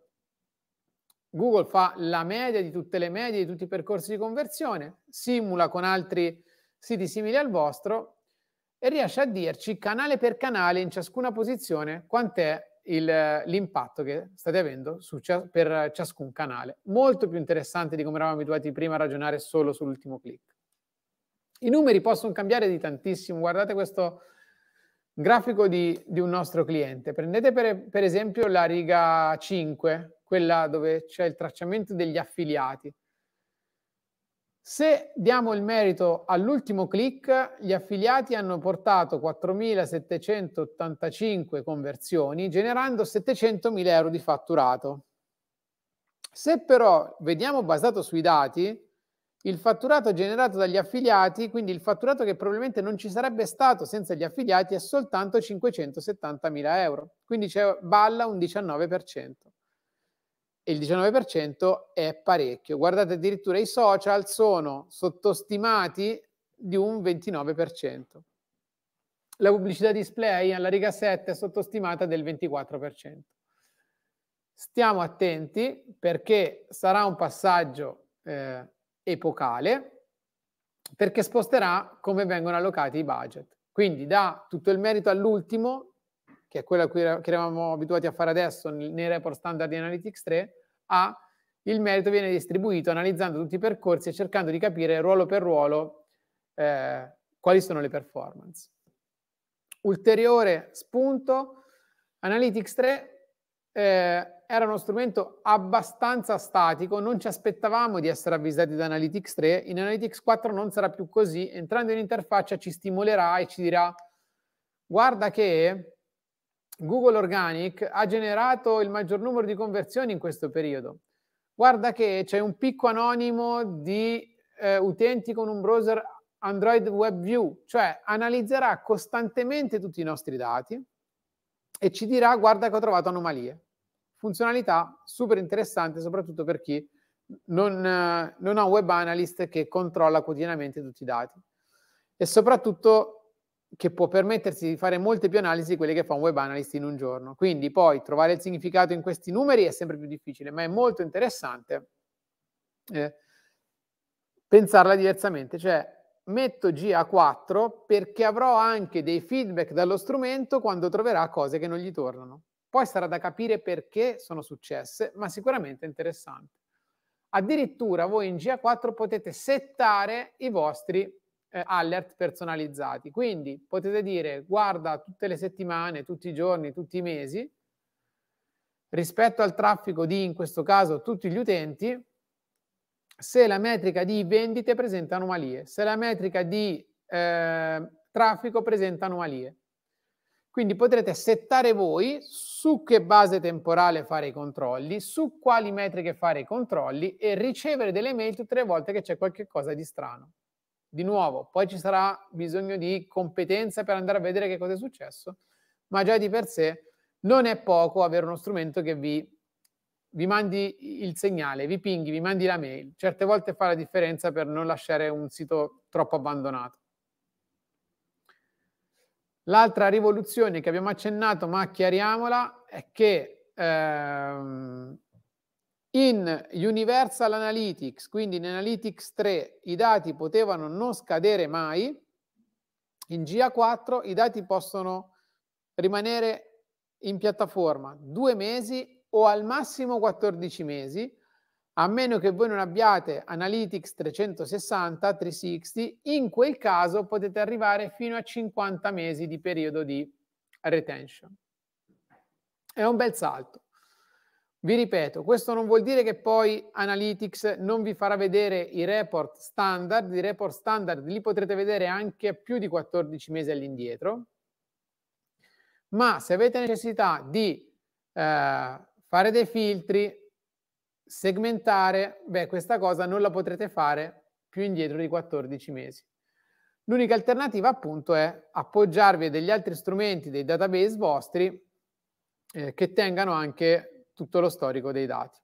Google fa la media di tutte le medie di tutti i percorsi di conversione, simula con altri siti simili al vostro e riesce a dirci canale per canale in ciascuna posizione quant'è il, l'impatto che state avendo su, per ciascun canale. Molto più interessante di come eravamo abituati prima a ragionare solo sull'ultimo click. I numeri possono cambiare di tantissimo. Guardate questo grafico di, di un nostro cliente. Prendete per, per esempio la riga 5, quella dove c'è il tracciamento degli affiliati. Se diamo il merito all'ultimo click, gli affiliati hanno portato 4.785 conversioni, generando 700.000 euro di fatturato. Se però vediamo basato sui dati, il fatturato generato dagli affiliati, quindi il fatturato che probabilmente non ci sarebbe stato senza gli affiliati, è soltanto 570.000 euro, quindi c'è balla un 19% e il 19% è parecchio. Guardate, addirittura i social sono sottostimati di un 29%. La pubblicità display alla riga 7 è sottostimata del 24%. Stiamo attenti perché sarà un passaggio eh, epocale, perché sposterà come vengono allocati i budget. Quindi da tutto il merito all'ultimo, che è quello a cui eravamo abituati a fare adesso nei report standard di Analytics 3, a, il merito viene distribuito analizzando tutti i percorsi e cercando di capire ruolo per ruolo eh, quali sono le performance. Ulteriore spunto, Analytics 3 eh, era uno strumento abbastanza statico, non ci aspettavamo di essere avvisati da Analytics 3, in Analytics 4 non sarà più così, entrando in interfaccia ci stimolerà e ci dirà guarda che Google Organic ha generato il maggior numero di conversioni in questo periodo. Guarda che c'è un picco anonimo di eh, utenti con un browser Android Web View, cioè analizzerà costantemente tutti i nostri dati e ci dirà guarda che ho trovato anomalie. Funzionalità super interessante soprattutto per chi non, eh, non ha un web analyst che controlla quotidianamente tutti i dati. E soprattutto che può permettersi di fare molte più analisi di quelle che fa un web analyst in un giorno. Quindi poi trovare il significato in questi numeri è sempre più difficile, ma è molto interessante eh, pensarla diversamente, cioè metto GA4 perché avrò anche dei feedback dallo strumento quando troverà cose che non gli tornano. Poi sarà da capire perché sono successe, ma sicuramente è interessante. Addirittura voi in GA4 potete settare i vostri eh, alert personalizzati. Quindi potete dire guarda tutte le settimane, tutti i giorni, tutti i mesi, rispetto al traffico di, in questo caso, tutti gli utenti, se la metrica di vendite presenta anomalie, se la metrica di eh, traffico presenta anomalie. Quindi potrete settare voi su che base temporale fare i controlli, su quali metriche fare i controlli e ricevere delle mail tutte le volte che c'è qualcosa di strano. Di nuovo, poi ci sarà bisogno di competenza per andare a vedere che cosa è successo, ma già di per sé non è poco avere uno strumento che vi, vi mandi il segnale, vi pinghi, vi mandi la mail. Certe volte fa la differenza per non lasciare un sito troppo abbandonato. L'altra rivoluzione che abbiamo accennato, ma chiariamola, è che ehm, in Universal Analytics, quindi in Analytics 3, i dati potevano non scadere mai, in GA4 i dati possono rimanere in piattaforma due mesi o al massimo 14 mesi, a meno che voi non abbiate Analytics 360, 360, in quel caso potete arrivare fino a 50 mesi di periodo di retention. È un bel salto. Vi ripeto, questo non vuol dire che poi Analytics non vi farà vedere i report standard, i report standard li potrete vedere anche più di 14 mesi all'indietro, ma se avete necessità di eh, fare dei filtri, segmentare, beh, questa cosa non la potrete fare più indietro di 14 mesi. L'unica alternativa appunto è appoggiarvi a degli altri strumenti, dei database vostri, eh, che tengano anche tutto lo storico dei dati.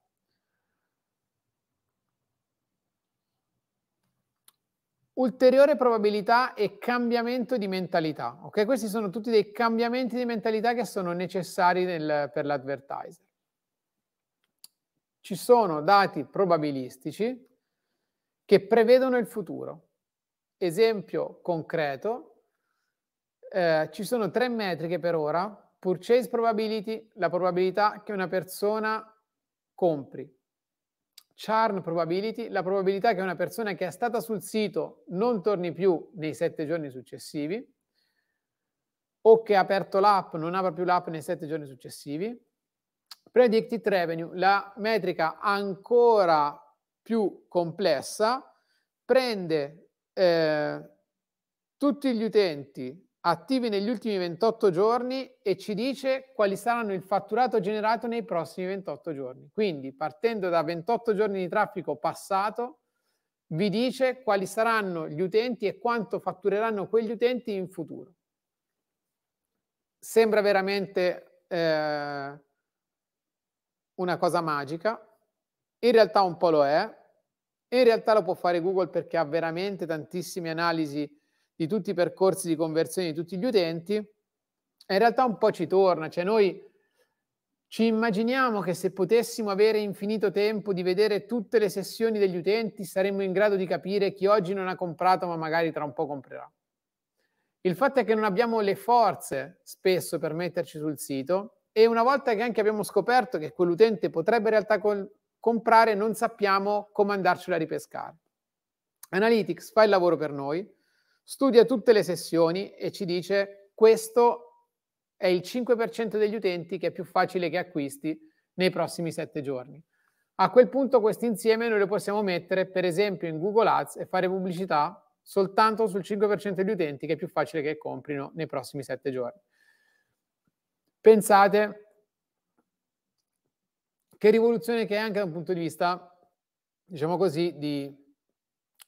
Ulteriore probabilità e cambiamento di mentalità. Okay? Questi sono tutti dei cambiamenti di mentalità che sono necessari nel, per l'advertiser. Ci sono dati probabilistici che prevedono il futuro. Esempio concreto, eh, ci sono tre metriche per ora purchase probability, la probabilità che una persona compri. Charm probability, la probabilità che una persona che è stata sul sito non torni più nei sette giorni successivi o che ha aperto l'app non apra più l'app nei sette giorni successivi. Predicted revenue, la metrica ancora più complessa, prende eh, tutti gli utenti attivi negli ultimi 28 giorni e ci dice quali saranno il fatturato generato nei prossimi 28 giorni. Quindi partendo da 28 giorni di traffico passato, vi dice quali saranno gli utenti e quanto fattureranno quegli utenti in futuro. Sembra veramente eh, una cosa magica, in realtà un po' lo è, in realtà lo può fare Google perché ha veramente tantissime analisi di tutti i percorsi di conversione di tutti gli utenti, in realtà un po' ci torna, cioè noi ci immaginiamo che se potessimo avere infinito tempo di vedere tutte le sessioni degli utenti, saremmo in grado di capire chi oggi non ha comprato ma magari tra un po' comprerà. Il fatto è che non abbiamo le forze spesso per metterci sul sito e una volta che anche abbiamo scoperto che quell'utente potrebbe in realtà col- comprare, non sappiamo come andarcela a ripescare. Analytics fa il lavoro per noi, studia tutte le sessioni e ci dice questo è il 5% degli utenti che è più facile che acquisti nei prossimi 7 giorni. A quel punto questo insieme noi lo possiamo mettere per esempio in Google Ads e fare pubblicità soltanto sul 5% degli utenti che è più facile che comprino nei prossimi 7 giorni. Pensate che rivoluzione che è anche da un punto di vista, diciamo così, di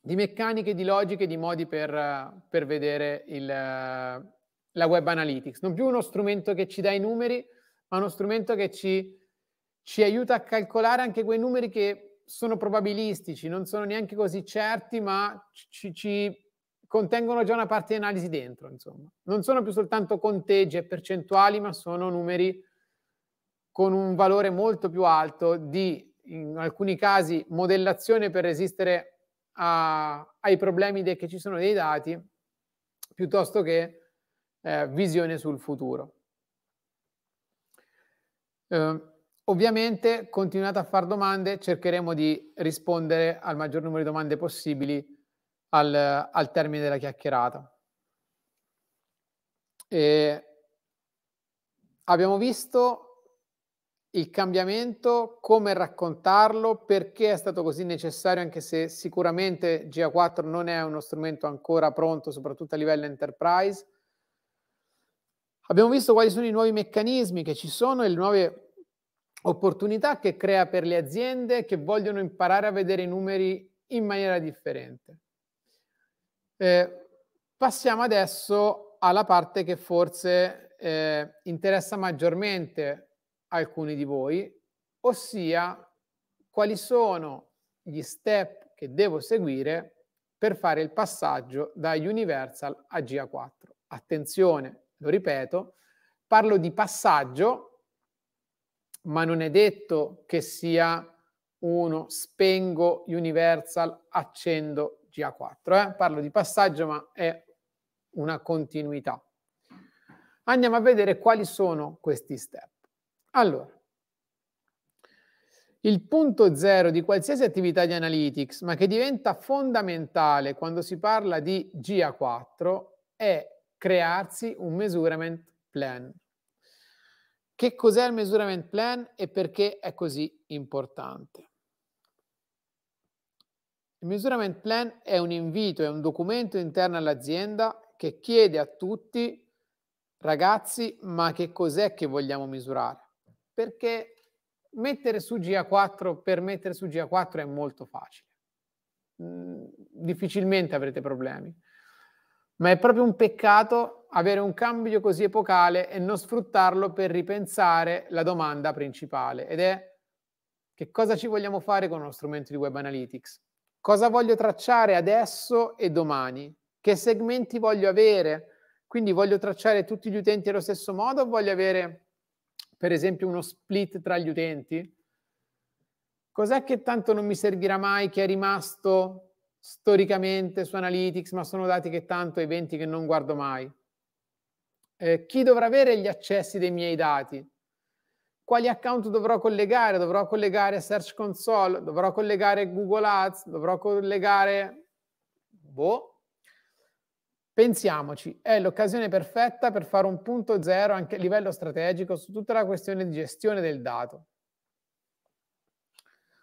di meccaniche, di logiche, di modi per, per vedere il, la web analytics. Non più uno strumento che ci dà i numeri, ma uno strumento che ci, ci aiuta a calcolare anche quei numeri che sono probabilistici, non sono neanche così certi, ma ci, ci contengono già una parte di analisi dentro, insomma. Non sono più soltanto conteggi e percentuali, ma sono numeri con un valore molto più alto di, in alcuni casi, modellazione per resistere a a, ai problemi de- che ci sono dei dati piuttosto che eh, visione sul futuro. Eh, ovviamente continuate a fare domande, cercheremo di rispondere al maggior numero di domande possibili al, al termine della chiacchierata. E abbiamo visto il cambiamento, come raccontarlo, perché è stato così necessario, anche se sicuramente GA4 non è uno strumento ancora pronto, soprattutto a livello enterprise. Abbiamo visto quali sono i nuovi meccanismi che ci sono e le nuove opportunità che crea per le aziende che vogliono imparare a vedere i numeri in maniera differente. Eh, passiamo adesso alla parte che forse eh, interessa maggiormente alcuni di voi, ossia quali sono gli step che devo seguire per fare il passaggio da Universal a GA4. Attenzione, lo ripeto, parlo di passaggio, ma non è detto che sia uno spengo Universal, accendo GA4. Eh? Parlo di passaggio, ma è una continuità. Andiamo a vedere quali sono questi step. Allora, il punto zero di qualsiasi attività di analytics, ma che diventa fondamentale quando si parla di GA4, è crearsi un measurement plan. Che cos'è il measurement plan e perché è così importante? Il measurement plan è un invito, è un documento interno all'azienda che chiede a tutti, ragazzi, ma che cos'è che vogliamo misurare? perché mettere su GA4 per mettere su GA4 è molto facile. Mm, difficilmente avrete problemi. Ma è proprio un peccato avere un cambio così epocale e non sfruttarlo per ripensare la domanda principale ed è che cosa ci vogliamo fare con uno strumento di Web Analytics? Cosa voglio tracciare adesso e domani? Che segmenti voglio avere? Quindi voglio tracciare tutti gli utenti allo stesso modo o voglio avere per esempio uno split tra gli utenti? Cos'è che tanto non mi servirà mai, che è rimasto storicamente su Analytics, ma sono dati che tanto eventi che non guardo mai? Eh, chi dovrà avere gli accessi dei miei dati? Quali account dovrò collegare? Dovrò collegare Search Console, dovrò collegare Google Ads, dovrò collegare boh, Pensiamoci, è l'occasione perfetta per fare un punto zero anche a livello strategico su tutta la questione di gestione del dato.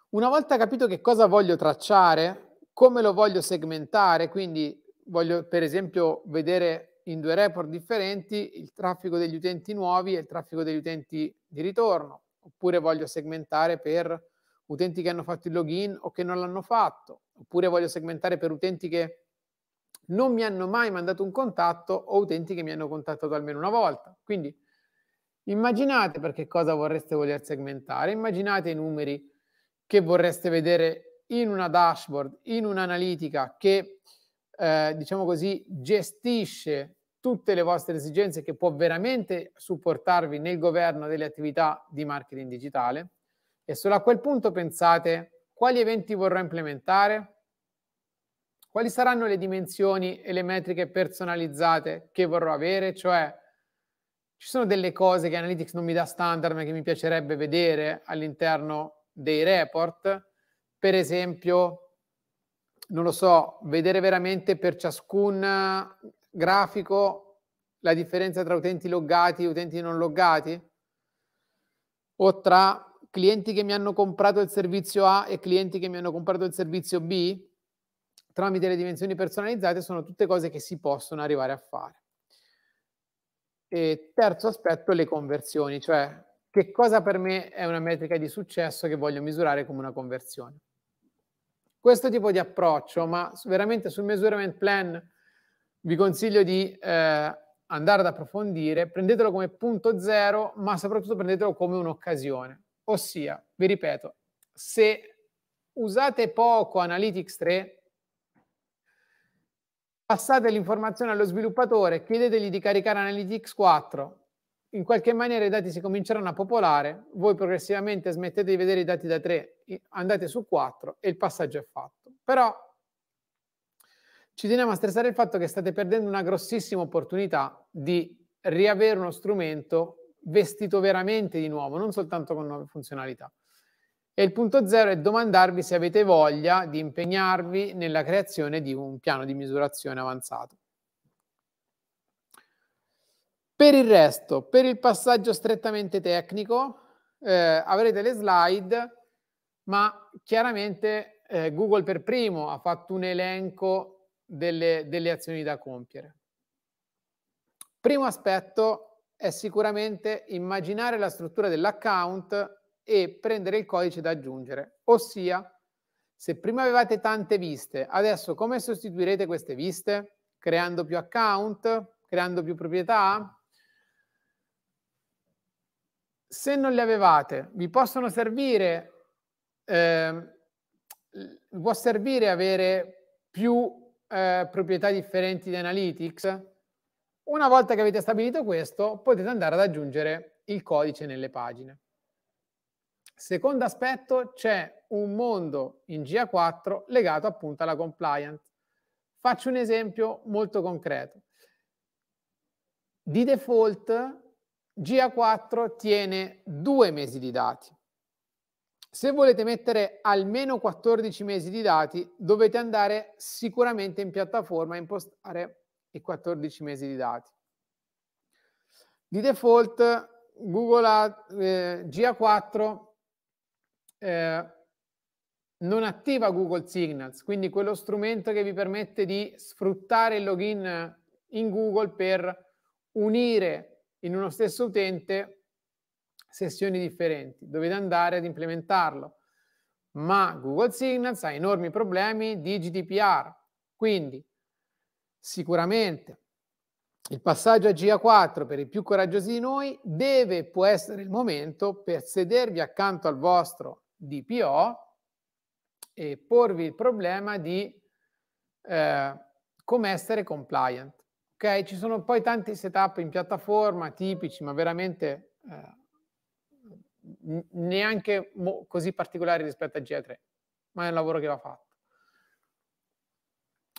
Una volta capito che cosa voglio tracciare, come lo voglio segmentare, quindi voglio per esempio vedere in due report differenti il traffico degli utenti nuovi e il traffico degli utenti di ritorno, oppure voglio segmentare per utenti che hanno fatto il login o che non l'hanno fatto, oppure voglio segmentare per utenti che non mi hanno mai mandato un contatto o utenti che mi hanno contattato almeno una volta. Quindi immaginate per che cosa vorreste voler segmentare, immaginate i numeri che vorreste vedere in una dashboard, in un'analitica che, eh, diciamo così, gestisce tutte le vostre esigenze che può veramente supportarvi nel governo delle attività di marketing digitale e solo a quel punto pensate quali eventi vorrò implementare, quali saranno le dimensioni e le metriche personalizzate che vorrò avere? Cioè, ci sono delle cose che Analytics non mi dà standard, ma che mi piacerebbe vedere all'interno dei report. Per esempio, non lo so, vedere veramente per ciascun grafico la differenza tra utenti loggati e utenti non loggati? O tra clienti che mi hanno comprato il servizio A e clienti che mi hanno comprato il servizio B? tramite le dimensioni personalizzate sono tutte cose che si possono arrivare a fare. E terzo aspetto, le conversioni, cioè che cosa per me è una metrica di successo che voglio misurare come una conversione. Questo tipo di approccio, ma veramente sul measurement plan vi consiglio di eh, andare ad approfondire, prendetelo come punto zero, ma soprattutto prendetelo come un'occasione. Ossia, vi ripeto, se usate poco Analytics 3, passate l'informazione allo sviluppatore, chiedetegli di caricare Analytics 4, in qualche maniera i dati si cominceranno a popolare, voi progressivamente smettete di vedere i dati da 3, andate su 4 e il passaggio è fatto. Però ci teniamo a stressare il fatto che state perdendo una grossissima opportunità di riavere uno strumento vestito veramente di nuovo, non soltanto con nuove funzionalità. E il punto zero è domandarvi se avete voglia di impegnarvi nella creazione di un piano di misurazione avanzato. Per il resto, per il passaggio strettamente tecnico, eh, avrete le slide, ma chiaramente eh, Google per primo ha fatto un elenco delle, delle azioni da compiere. Primo aspetto è sicuramente immaginare la struttura dell'account e prendere il codice da aggiungere. Ossia, se prima avevate tante viste, adesso come sostituirete queste viste? Creando più account? Creando più proprietà? Se non le avevate, vi possono servire, eh, può servire avere più eh, proprietà differenti di Analytics? Una volta che avete stabilito questo, potete andare ad aggiungere il codice nelle pagine. Secondo aspetto, c'è un mondo in GA4 legato appunto alla compliance. Faccio un esempio molto concreto. Di default, GA4 tiene due mesi di dati. Se volete mettere almeno 14 mesi di dati, dovete andare sicuramente in piattaforma e impostare i 14 mesi di dati. Di default, Google ha, eh, GA4 eh, non attiva Google Signals, quindi quello strumento che vi permette di sfruttare il login in Google per unire in uno stesso utente sessioni differenti. Dovete andare ad implementarlo. Ma Google Signals ha enormi problemi di GDPR, quindi sicuramente il passaggio a GA4 per i più coraggiosi di noi deve può essere il momento per sedervi accanto al vostro DPO e porvi il problema di eh, come essere compliant. Okay? Ci sono poi tanti setup in piattaforma tipici, ma veramente eh, neanche così particolari rispetto a ge 3 ma è un lavoro che va fatto.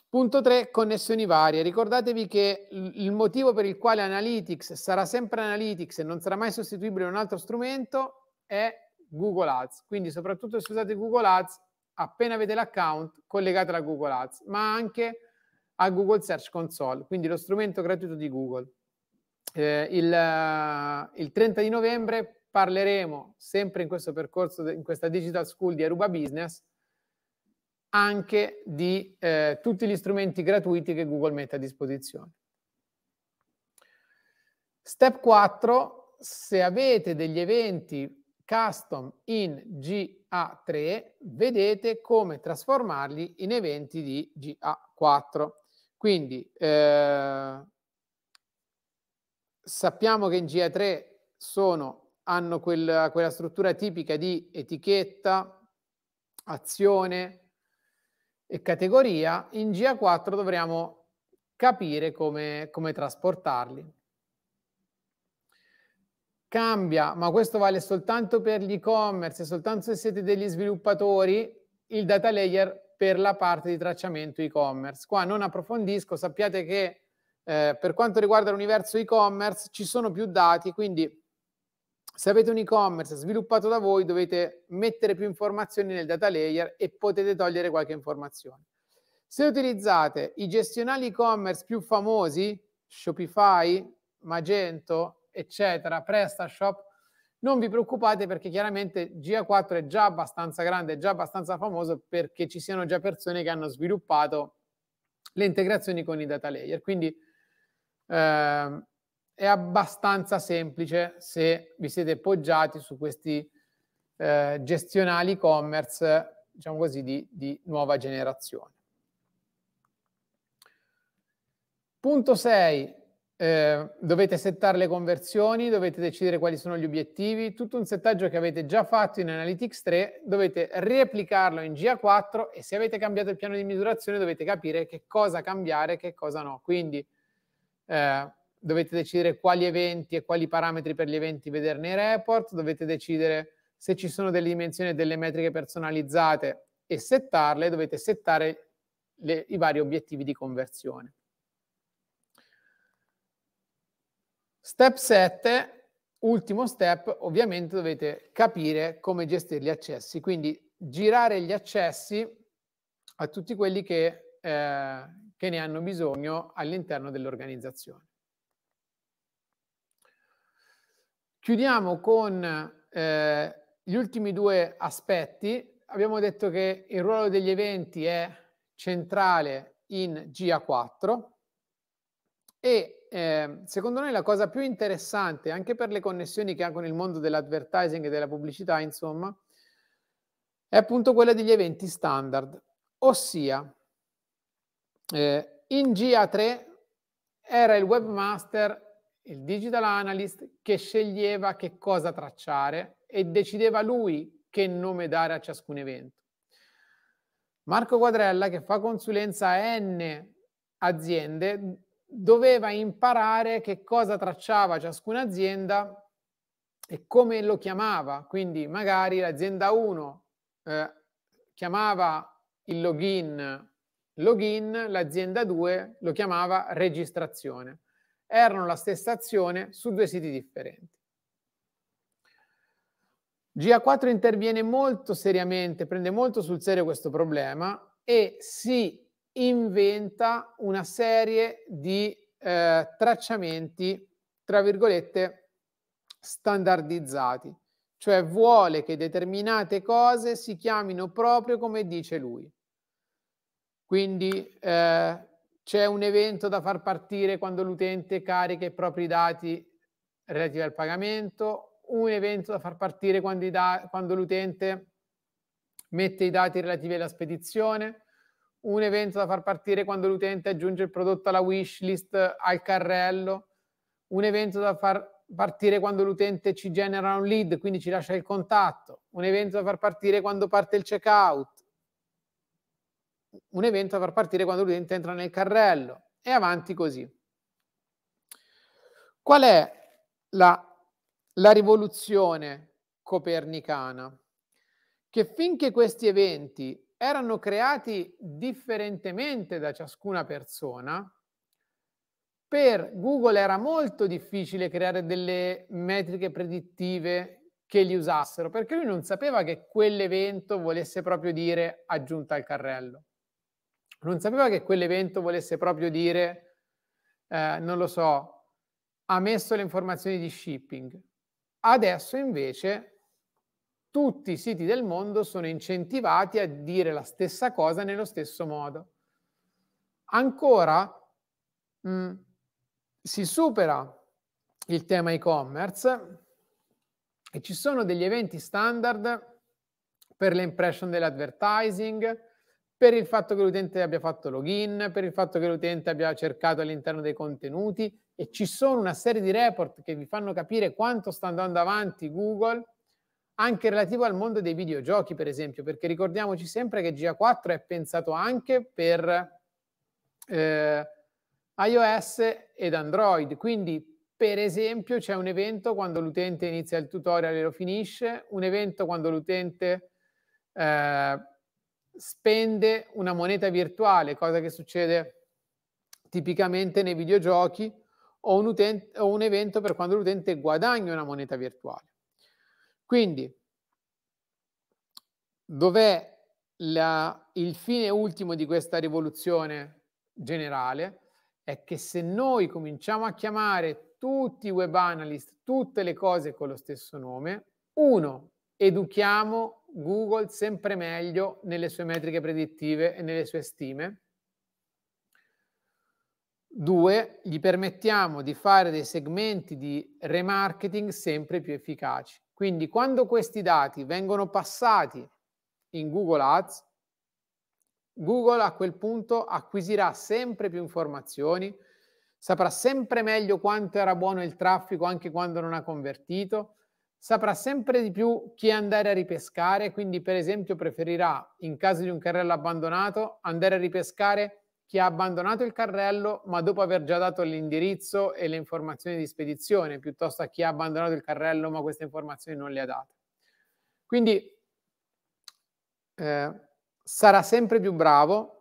Punto 3, connessioni varie. Ricordatevi che il motivo per il quale Analytics sarà sempre Analytics e non sarà mai sostituibile da un altro strumento è Google Ads. Quindi soprattutto se usate Google Ads, appena avete l'account, collegatela a Google Ads, ma anche a Google Search Console, quindi lo strumento gratuito di Google. Eh, il, eh, il, 30 di novembre parleremo, sempre in questo percorso, in questa Digital School di Aruba Business, anche di eh, tutti gli strumenti gratuiti che Google mette a disposizione. Step 4, se avete degli eventi custom in GA3, vedete come trasformarli in eventi di GA4. Quindi eh, sappiamo che in GA3 sono, hanno quella, quella struttura tipica di etichetta, azione e categoria. In GA4 dovremo capire come, come trasportarli cambia, ma questo vale soltanto per gli e-commerce, soltanto se siete degli sviluppatori, il data layer per la parte di tracciamento e-commerce. Qua non approfondisco, sappiate che eh, per quanto riguarda l'universo e-commerce ci sono più dati, quindi se avete un e-commerce sviluppato da voi dovete mettere più informazioni nel data layer e potete togliere qualche informazione. Se utilizzate i gestionali e-commerce più famosi, Shopify, Magento, eccetera, PrestaShop, non vi preoccupate perché chiaramente GA4 è già abbastanza grande, è già abbastanza famoso perché ci siano già persone che hanno sviluppato le integrazioni con i data layer. Quindi eh, è abbastanza semplice se vi siete poggiati su questi eh, gestionali e-commerce, diciamo così, di, di nuova generazione. Punto 6, eh, dovete settare le conversioni, dovete decidere quali sono gli obiettivi, tutto un settaggio che avete già fatto in Analytics 3, dovete replicarlo in GA4 e se avete cambiato il piano di misurazione dovete capire che cosa cambiare e che cosa no. Quindi eh, dovete decidere quali eventi e quali parametri per gli eventi vedere nei report, dovete decidere se ci sono delle dimensioni e delle metriche personalizzate e settarle, dovete settare le, i vari obiettivi di conversione. Step 7, ultimo step, ovviamente dovete capire come gestire gli accessi, quindi girare gli accessi a tutti quelli che, eh, che ne hanno bisogno all'interno dell'organizzazione. Chiudiamo con eh, gli ultimi due aspetti. Abbiamo detto che il ruolo degli eventi è centrale in GA4 e eh, secondo noi la cosa più interessante, anche per le connessioni che ha con il mondo dell'advertising e della pubblicità, insomma, è appunto quella degli eventi standard, ossia eh, in GA3 era il webmaster, il digital analyst, che sceglieva che cosa tracciare e decideva lui che nome dare a ciascun evento. Marco Quadrella, che fa consulenza a N aziende, doveva imparare che cosa tracciava ciascuna azienda e come lo chiamava. Quindi magari l'azienda 1 eh, chiamava il login login, l'azienda 2 lo chiamava registrazione. Erano la stessa azione su due siti differenti. GA4 interviene molto seriamente, prende molto sul serio questo problema e si inventa una serie di eh, tracciamenti, tra virgolette, standardizzati, cioè vuole che determinate cose si chiamino proprio come dice lui. Quindi eh, c'è un evento da far partire quando l'utente carica i propri dati relativi al pagamento, un evento da far partire quando, quando l'utente mette i dati relativi alla spedizione, un evento da far partire quando l'utente aggiunge il prodotto alla wishlist al carrello, un evento da far partire quando l'utente ci genera un lead, quindi ci lascia il contatto, un evento da far partire quando parte il checkout, un evento da far partire quando l'utente entra nel carrello e avanti così. Qual è la, la rivoluzione copernicana? Che finché questi eventi erano creati differentemente da ciascuna persona, per Google era molto difficile creare delle metriche predittive che li usassero, perché lui non sapeva che quell'evento volesse proprio dire aggiunta al carrello. Non sapeva che quell'evento volesse proprio dire, eh, non lo so, ha messo le informazioni di shipping. Adesso invece tutti i siti del mondo sono incentivati a dire la stessa cosa nello stesso modo. Ancora mh, mm, si supera il tema e-commerce e ci sono degli eventi standard per l'impression dell'advertising, per il fatto che l'utente abbia fatto login, per il fatto che l'utente abbia cercato all'interno dei contenuti e ci sono una serie di report che vi fanno capire quanto sta andando avanti Google anche relativo al mondo dei videogiochi, per esempio, perché ricordiamoci sempre che GA4 è pensato anche per eh, iOS ed Android, quindi per esempio c'è un evento quando l'utente inizia il tutorial e lo finisce, un evento quando l'utente eh, spende una moneta virtuale, cosa che succede tipicamente nei videogiochi, o un, utente, o un evento per quando l'utente guadagna una moneta virtuale. Quindi, dov'è la, il fine ultimo di questa rivoluzione generale? È che se noi cominciamo a chiamare tutti i web analyst, tutte le cose con lo stesso nome, uno, educhiamo Google sempre meglio nelle sue metriche predittive e nelle sue stime. Due, gli permettiamo di fare dei segmenti di remarketing sempre più efficaci. Quindi quando questi dati vengono passati in Google Ads, Google a quel punto acquisirà sempre più informazioni, saprà sempre meglio quanto era buono il traffico anche quando non ha convertito, saprà sempre di più chi andare a ripescare, quindi per esempio preferirà in caso di un carrello abbandonato andare a ripescare chi ha abbandonato il carrello ma dopo aver già dato l'indirizzo e le informazioni di spedizione, piuttosto a chi ha abbandonato il carrello ma queste informazioni non le ha date. Quindi eh, sarà sempre più bravo.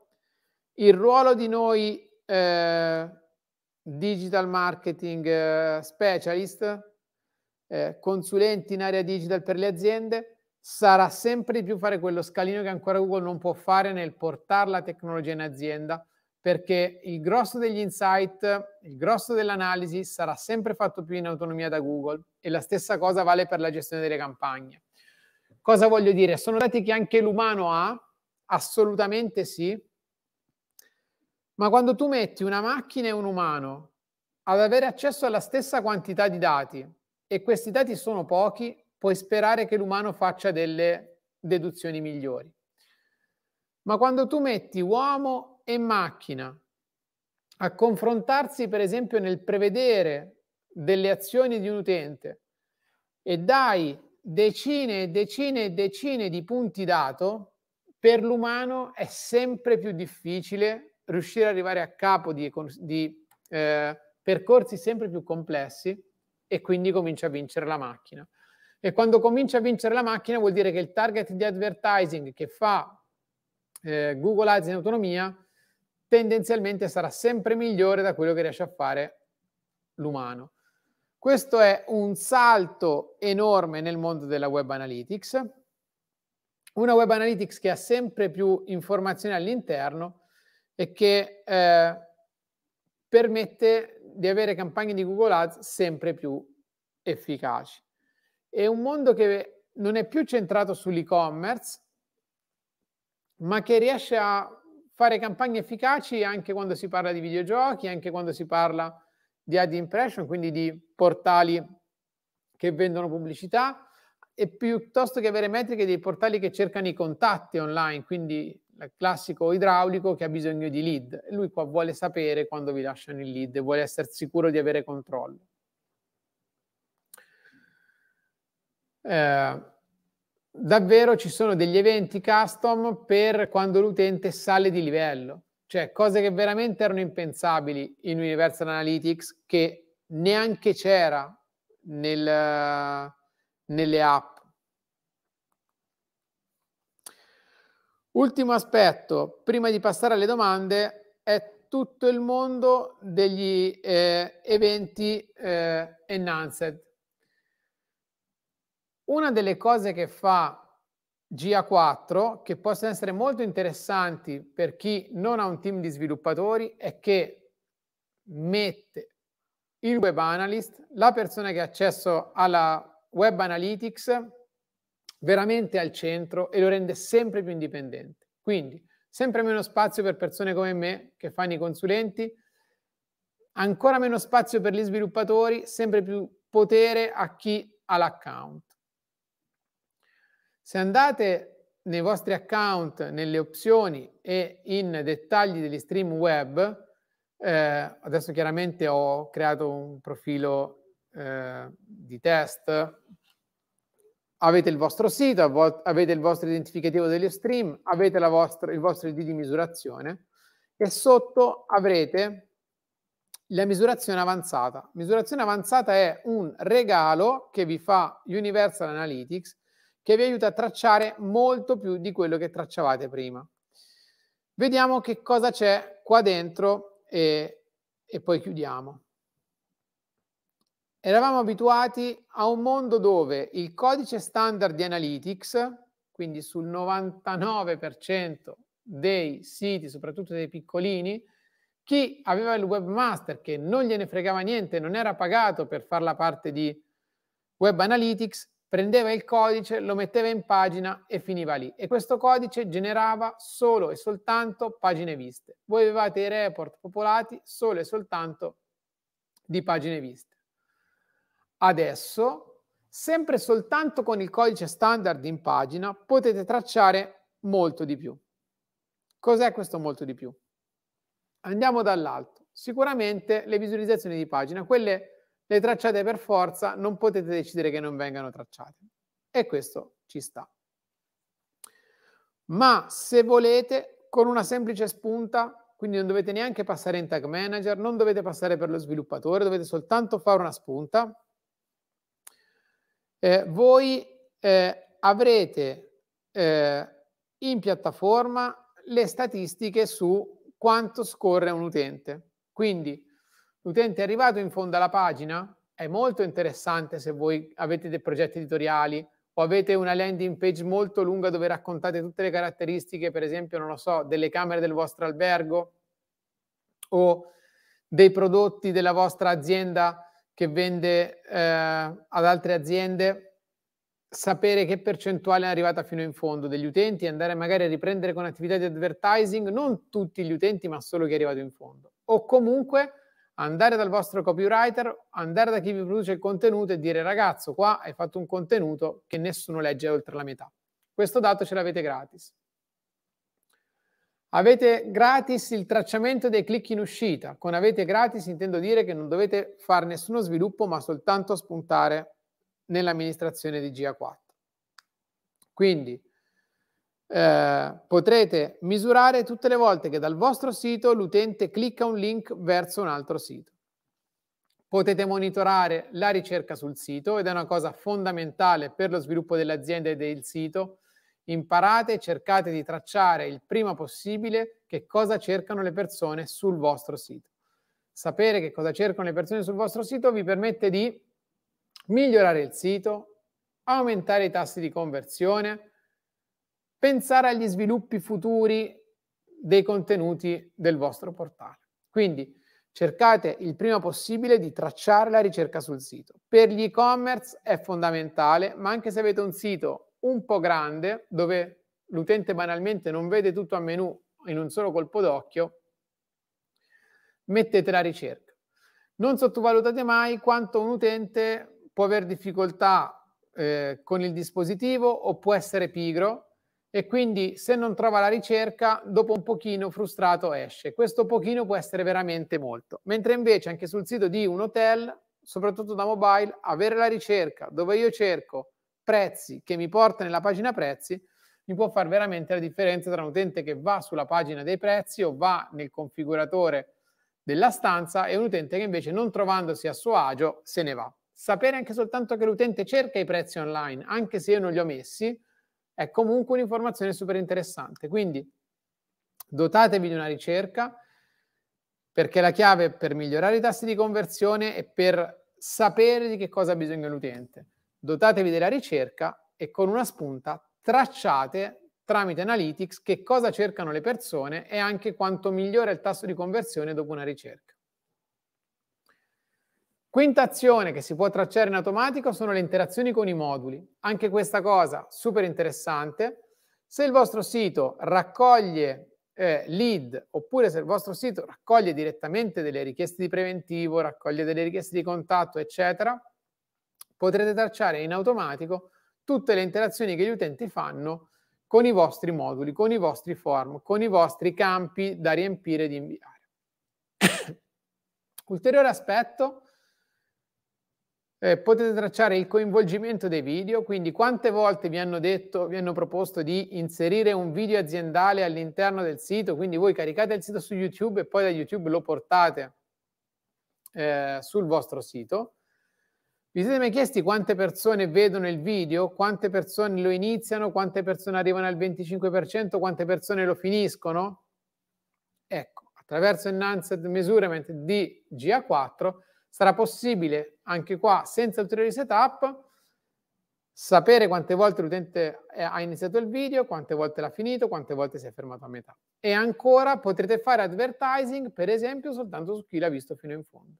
Il ruolo di noi eh, digital marketing eh, specialist, eh, consulenti in area digital per le aziende, sarà sempre di più fare quello scalino che ancora Google non può fare nel portare la tecnologia in azienda perché il grosso degli insight, il grosso dell'analisi sarà sempre fatto più in autonomia da Google e la stessa cosa vale per la gestione delle campagne. Cosa voglio dire? Sono dati che anche l'umano ha? Assolutamente sì. Ma quando tu metti una macchina e un umano ad avere accesso alla stessa quantità di dati e questi dati sono pochi, puoi sperare che l'umano faccia delle deduzioni migliori. Ma quando tu metti uomo e macchina a confrontarsi per esempio nel prevedere delle azioni di un utente e dai decine e decine e decine di punti dato, per l'umano è sempre più difficile riuscire ad arrivare a capo di, di eh, percorsi sempre più complessi e quindi comincia a vincere la macchina. E quando comincia a vincere la macchina vuol dire che il target di advertising che fa eh, Google Ads in autonomia tendenzialmente sarà sempre migliore da quello che riesce a fare l'umano. Questo è un salto enorme nel mondo della web analytics, una web analytics che ha sempre più informazioni all'interno e che eh, permette di avere campagne di Google Ads sempre più efficaci. È un mondo che non è più centrato sull'e-commerce, ma che riesce a fare campagne efficaci anche quando si parla di videogiochi, anche quando si parla di ad impression, quindi di portali che vendono pubblicità, e piuttosto che avere metriche dei portali che cercano i contatti online, quindi il classico idraulico che ha bisogno di lead. Lui qua vuole sapere quando vi lasciano il lead vuole essere sicuro di avere controllo. Eh, davvero ci sono degli eventi custom per quando l'utente sale di livello, cioè cose che veramente erano impensabili in Universal Analytics che neanche c'era nel, nelle app. Ultimo aspetto, prima di passare alle domande, è tutto il mondo degli eh, eventi eh, enhanced. Una delle cose che fa GA4, che possono essere molto interessanti per chi non ha un team di sviluppatori, è che mette il web analyst, la persona che ha accesso alla web analytics, veramente al centro e lo rende sempre più indipendente. Quindi sempre meno spazio per persone come me che fanno i consulenti, ancora meno spazio per gli sviluppatori, sempre più potere a chi ha l'account. Se andate nei vostri account, nelle opzioni e in dettagli degli stream web, eh, adesso chiaramente ho creato un profilo eh, di test, avete il vostro sito, avete il vostro identificativo degli stream, avete vostra, il vostro ID di misurazione e sotto avrete la misurazione avanzata. Misurazione avanzata è un regalo che vi fa Universal Analytics che vi aiuta a tracciare molto più di quello che tracciavate prima. Vediamo che cosa c'è qua dentro e, e poi chiudiamo. Eravamo abituati a un mondo dove il codice standard di Analytics, quindi sul 99% dei siti, soprattutto dei piccolini, chi aveva il webmaster che non gliene fregava niente, non era pagato per fare la parte di web analytics, prendeva il codice, lo metteva in pagina e finiva lì. E questo codice generava solo e soltanto pagine viste. Voi avevate i report popolati solo e soltanto di pagine viste. Adesso, sempre soltanto con il codice standard in pagina, potete tracciare molto di più. Cos'è questo molto di più? Andiamo dall'alto. Sicuramente le visualizzazioni di pagina, quelle le tracciate per forza, non potete decidere che non vengano tracciate. E questo ci sta. Ma se volete, con una semplice spunta, quindi non dovete neanche passare in Tag Manager, non dovete passare per lo sviluppatore, dovete soltanto fare una spunta, eh, voi eh, avrete eh, in piattaforma le statistiche su quanto scorre un utente. Quindi L'utente è arrivato in fondo alla pagina? È molto interessante se voi avete dei progetti editoriali o avete una landing page molto lunga dove raccontate tutte le caratteristiche, per esempio, non lo so, delle camere del vostro albergo o dei prodotti della vostra azienda che vende eh, ad altre aziende, sapere che percentuale è arrivata fino in fondo degli utenti e andare magari a riprendere con attività di advertising non tutti gli utenti, ma solo chi è arrivato in fondo. O comunque andare dal vostro copywriter, andare da chi vi produce il contenuto e dire ragazzo qua hai fatto un contenuto che nessuno legge oltre la metà. Questo dato ce l'avete gratis. Avete gratis il tracciamento dei click in uscita. Con avete gratis intendo dire che non dovete fare nessuno sviluppo ma soltanto spuntare nell'amministrazione di GA4. Quindi eh, potrete misurare tutte le volte che dal vostro sito l'utente clicca un link verso un altro sito. Potete monitorare la ricerca sul sito ed è una cosa fondamentale per lo sviluppo dell'azienda e del sito. Imparate e cercate di tracciare il prima possibile che cosa cercano le persone sul vostro sito. Sapere che cosa cercano le persone sul vostro sito vi permette di migliorare il sito, aumentare i tassi di conversione, pensare agli sviluppi futuri dei contenuti del vostro portale. Quindi cercate il prima possibile di tracciare la ricerca sul sito. Per gli e-commerce è fondamentale, ma anche se avete un sito un po' grande, dove l'utente banalmente non vede tutto a menu in un solo colpo d'occhio, mettete la ricerca. Non sottovalutate mai quanto un utente può avere difficoltà eh, con il dispositivo o può essere pigro e quindi se non trova la ricerca, dopo un pochino frustrato esce. Questo pochino può essere veramente molto. Mentre invece anche sul sito di un hotel, soprattutto da mobile, avere la ricerca dove io cerco prezzi che mi porta nella pagina prezzi, mi può fare veramente la differenza tra un utente che va sulla pagina dei prezzi o va nel configuratore della stanza e un utente che invece non trovandosi a suo agio se ne va. Sapere anche soltanto che l'utente cerca i prezzi online, anche se io non li ho messi, è comunque un'informazione super interessante. Quindi dotatevi di una ricerca perché la chiave per migliorare i tassi di conversione è per sapere di che cosa ha bisogno l'utente. Dotatevi della ricerca e con una spunta tracciate tramite analytics che cosa cercano le persone e anche quanto migliora il tasso di conversione dopo una ricerca. Quinta azione che si può tracciare in automatico sono le interazioni con i moduli. Anche questa cosa super interessante. Se il vostro sito raccoglie eh, lead oppure se il vostro sito raccoglie direttamente delle richieste di preventivo, raccoglie delle richieste di contatto, eccetera, potrete tracciare in automatico tutte le interazioni che gli utenti fanno con i vostri moduli, con i vostri form, con i vostri campi da riempire e di inviare. Ulteriore aspetto eh, potete tracciare il coinvolgimento dei video, quindi quante volte vi hanno detto, vi hanno proposto di inserire un video aziendale all'interno del sito, quindi voi caricate il sito su YouTube e poi da YouTube lo portate eh, sul vostro sito. Vi siete mai chiesti quante persone vedono il video, quante persone lo iniziano, quante persone arrivano al 25%, quante persone lo finiscono? Ecco, attraverso Enhanced Measurement di GA4 Sarà possibile anche qua, senza ulteriori setup, sapere quante volte l'utente ha iniziato il video, quante volte l'ha finito, quante volte si è fermato a metà. E ancora potrete fare advertising, per esempio, soltanto su chi l'ha visto fino in fondo.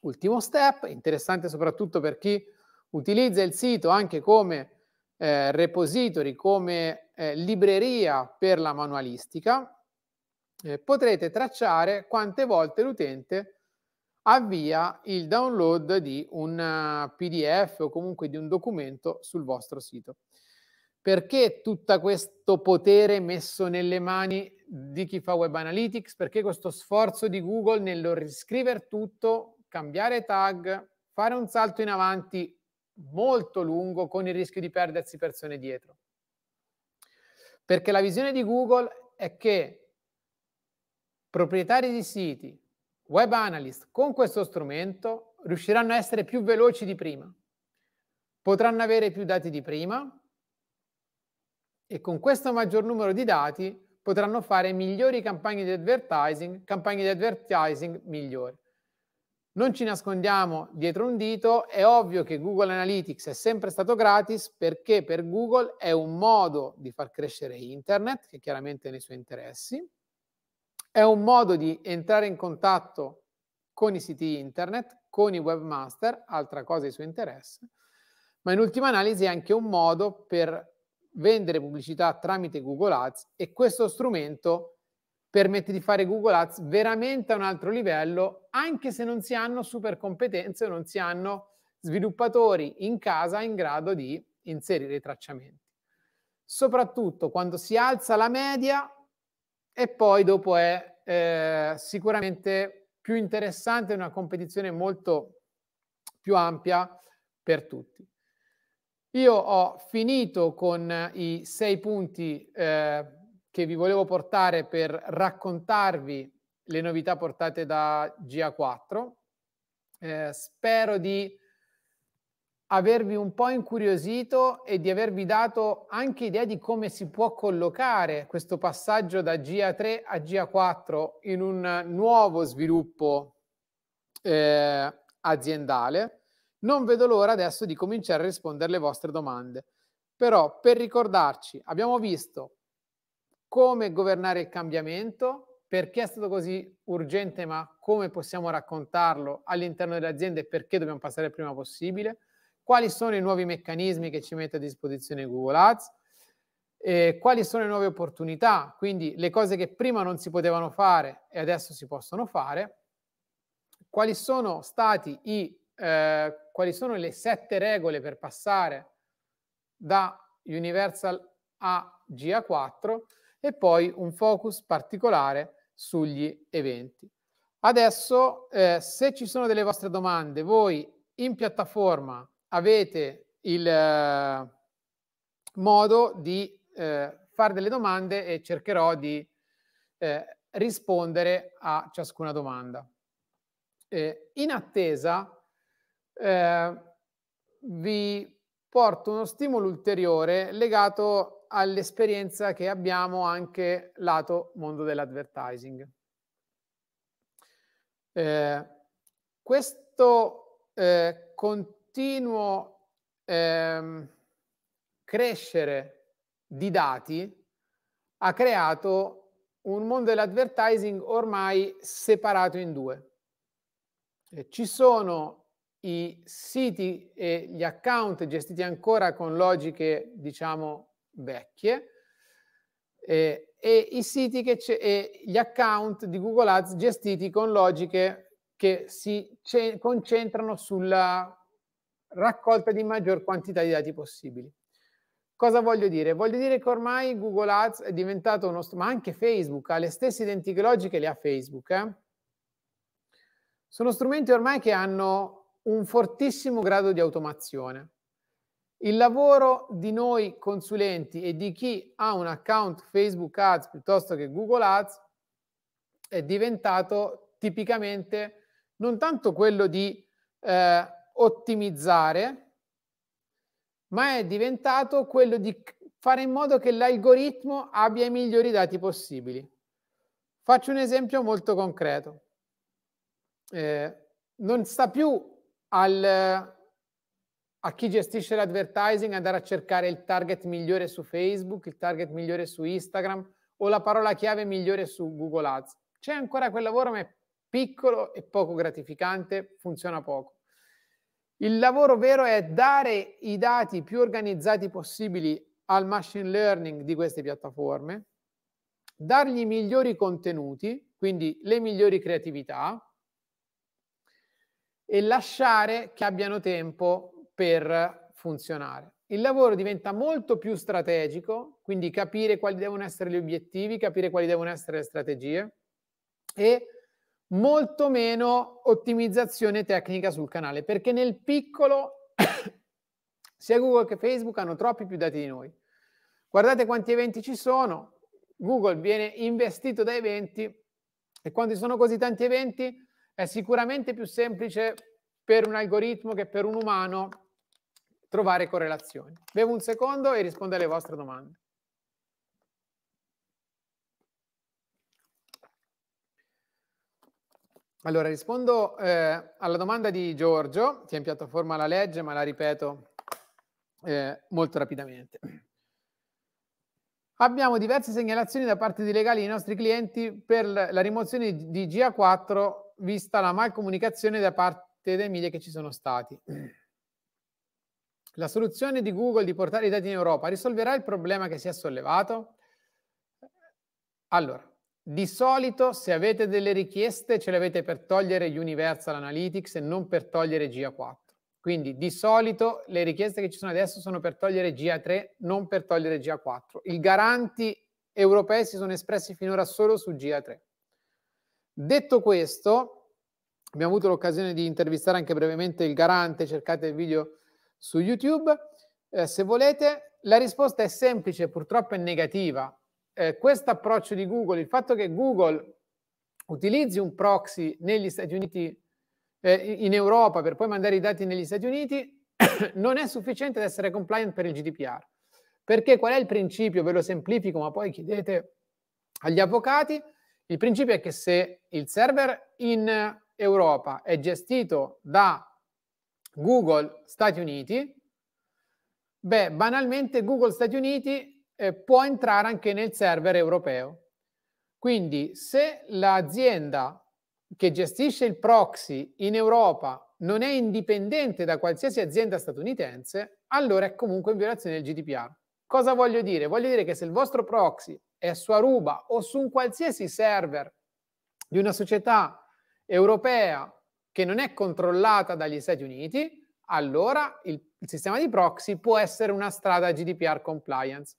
Ultimo step, interessante soprattutto per chi utilizza il sito anche come eh, repository, come eh, libreria per la manualistica, eh, potrete tracciare quante volte l'utente ha avvia il download di un eh, PDF o comunque di un documento sul vostro sito. Perché tutto questo potere messo nelle mani di chi fa web analytics? Perché questo sforzo di Google nello riscrivere tutto, cambiare tag, fare un salto in avanti molto lungo con il rischio di perdersi persone dietro? Perché la visione di Google è che proprietari di siti, web analyst con questo strumento riusciranno a essere più veloci di prima, potranno avere più dati di prima e con questo maggior numero di dati potranno fare migliori campagne di advertising, campagne di advertising migliori. Non ci nascondiamo dietro un dito, è ovvio che Google Analytics è sempre stato gratis perché per Google è un modo di far crescere internet, che chiaramente è nei suoi interessi, è un modo di entrare in contatto con i siti internet, con i webmaster, altra cosa di suo interesse, ma in ultima analisi è anche un modo per vendere pubblicità tramite Google Ads e questo strumento permette di fare Google Ads veramente a un altro livello, anche se non si hanno super competenze o non si hanno sviluppatori in casa in grado di inserire i tracciamenti. Soprattutto quando si alza la media, e poi dopo è eh, sicuramente più interessante, una competizione molto più ampia per tutti. Io ho finito con i sei punti eh, che vi volevo portare per raccontarvi le novità portate da GA4. Eh, spero di avervi un po' incuriosito e di avervi dato anche idea di come si può collocare questo passaggio da GA3 a GA4 in un nuovo sviluppo eh, aziendale. Non vedo l'ora adesso di cominciare a rispondere alle vostre domande. Però per ricordarci, abbiamo visto come governare il cambiamento, perché è stato così urgente, ma come possiamo raccontarlo all'interno delle aziende e perché dobbiamo passare il prima possibile quali sono i nuovi meccanismi che ci mette a disposizione Google Ads, eh, quali sono le nuove opportunità, quindi le cose che prima non si potevano fare e adesso si possono fare, quali sono stati i, eh, quali sono le sette regole per passare da Universal a GA4 e poi un focus particolare sugli eventi. Adesso, eh, se ci sono delle vostre domande, voi in piattaforma avete il eh, modo di eh, fare delle domande e cercherò di eh, rispondere a ciascuna domanda. in attesa eh, vi porto uno stimolo ulteriore legato all'esperienza che abbiamo anche lato mondo dell'advertising. Eh, questo eh, con, continuo ehm, crescere di dati ha creato un mondo dell'advertising ormai separato in due. Eh, ci sono i siti e gli account gestiti ancora con logiche, diciamo, vecchie eh, e i siti che c- e gli account di Google Ads gestiti con logiche che si concentrano sulla raccolta di maggior quantità di dati possibili. Cosa voglio dire? Voglio dire che ormai Google Ads è diventato uno, ma anche Facebook ha le stesse identiche logiche le ha Facebook. Eh? Sono strumenti ormai che hanno un fortissimo grado di automazione. Il lavoro di noi consulenti e di chi ha un account Facebook Ads piuttosto che Google Ads è diventato tipicamente non tanto quello di eh, ottimizzare, ma è diventato quello di fare in modo che l'algoritmo abbia i migliori dati possibili. Faccio un esempio molto concreto. Eh, non sta più al, a chi gestisce l'advertising andare a cercare il target migliore su Facebook, il target migliore su Instagram o la parola chiave migliore su Google Ads. C'è ancora quel lavoro, ma è piccolo e poco gratificante, funziona poco. Il lavoro vero è dare i dati più organizzati possibili al machine learning di queste piattaforme, dargli i migliori contenuti, quindi le migliori creatività, e lasciare che abbiano tempo per funzionare. Il lavoro diventa molto più strategico, quindi capire quali devono essere gli obiettivi, capire quali devono essere le strategie e molto meno ottimizzazione tecnica sul canale, perché nel piccolo sia Google che Facebook hanno troppi più dati di noi. Guardate quanti eventi ci sono, Google viene investito da eventi e quando ci sono così tanti eventi è sicuramente più semplice per un algoritmo che per un umano trovare correlazioni. Bevo un secondo e rispondo alle vostre domande. Allora, rispondo eh, alla domanda di Giorgio, che è in piattaforma la legge, ma la ripeto eh, molto rapidamente. Abbiamo diverse segnalazioni da parte di legali dei nostri clienti per la rimozione di GA4 vista la malcomunicazione da parte dei media che ci sono stati. La soluzione di Google di portare i dati in Europa risolverà il problema che si è sollevato? Allora, di solito se avete delle richieste ce le avete per togliere Universal Analytics e non per togliere GA4. Quindi di solito le richieste che ci sono adesso sono per togliere GA3, non per togliere GA4. I garanti europei si sono espressi finora solo su GA3. Detto questo, abbiamo avuto l'occasione di intervistare anche brevemente il garante, cercate il video su YouTube. Eh, se volete, la risposta è semplice, purtroppo è negativa, eh, questo approccio di Google, il fatto che Google utilizzi un proxy negli Stati Uniti, eh, in Europa, per poi mandare i dati negli Stati Uniti, non è sufficiente ad essere compliant per il GDPR. Perché qual è il principio? Ve lo semplifico, ma poi chiedete agli avvocati. Il principio è che se il server in Europa è gestito da Google Stati Uniti, beh, banalmente Google Stati Uniti eh, può entrare anche nel server europeo. Quindi se l'azienda che gestisce il proxy in Europa non è indipendente da qualsiasi azienda statunitense, allora è comunque in violazione del GDPR. Cosa voglio dire? Voglio dire che se il vostro proxy è su Aruba o su un qualsiasi server di una società europea che non è controllata dagli Stati Uniti, allora il, il sistema di proxy può essere una strada GDPR compliance.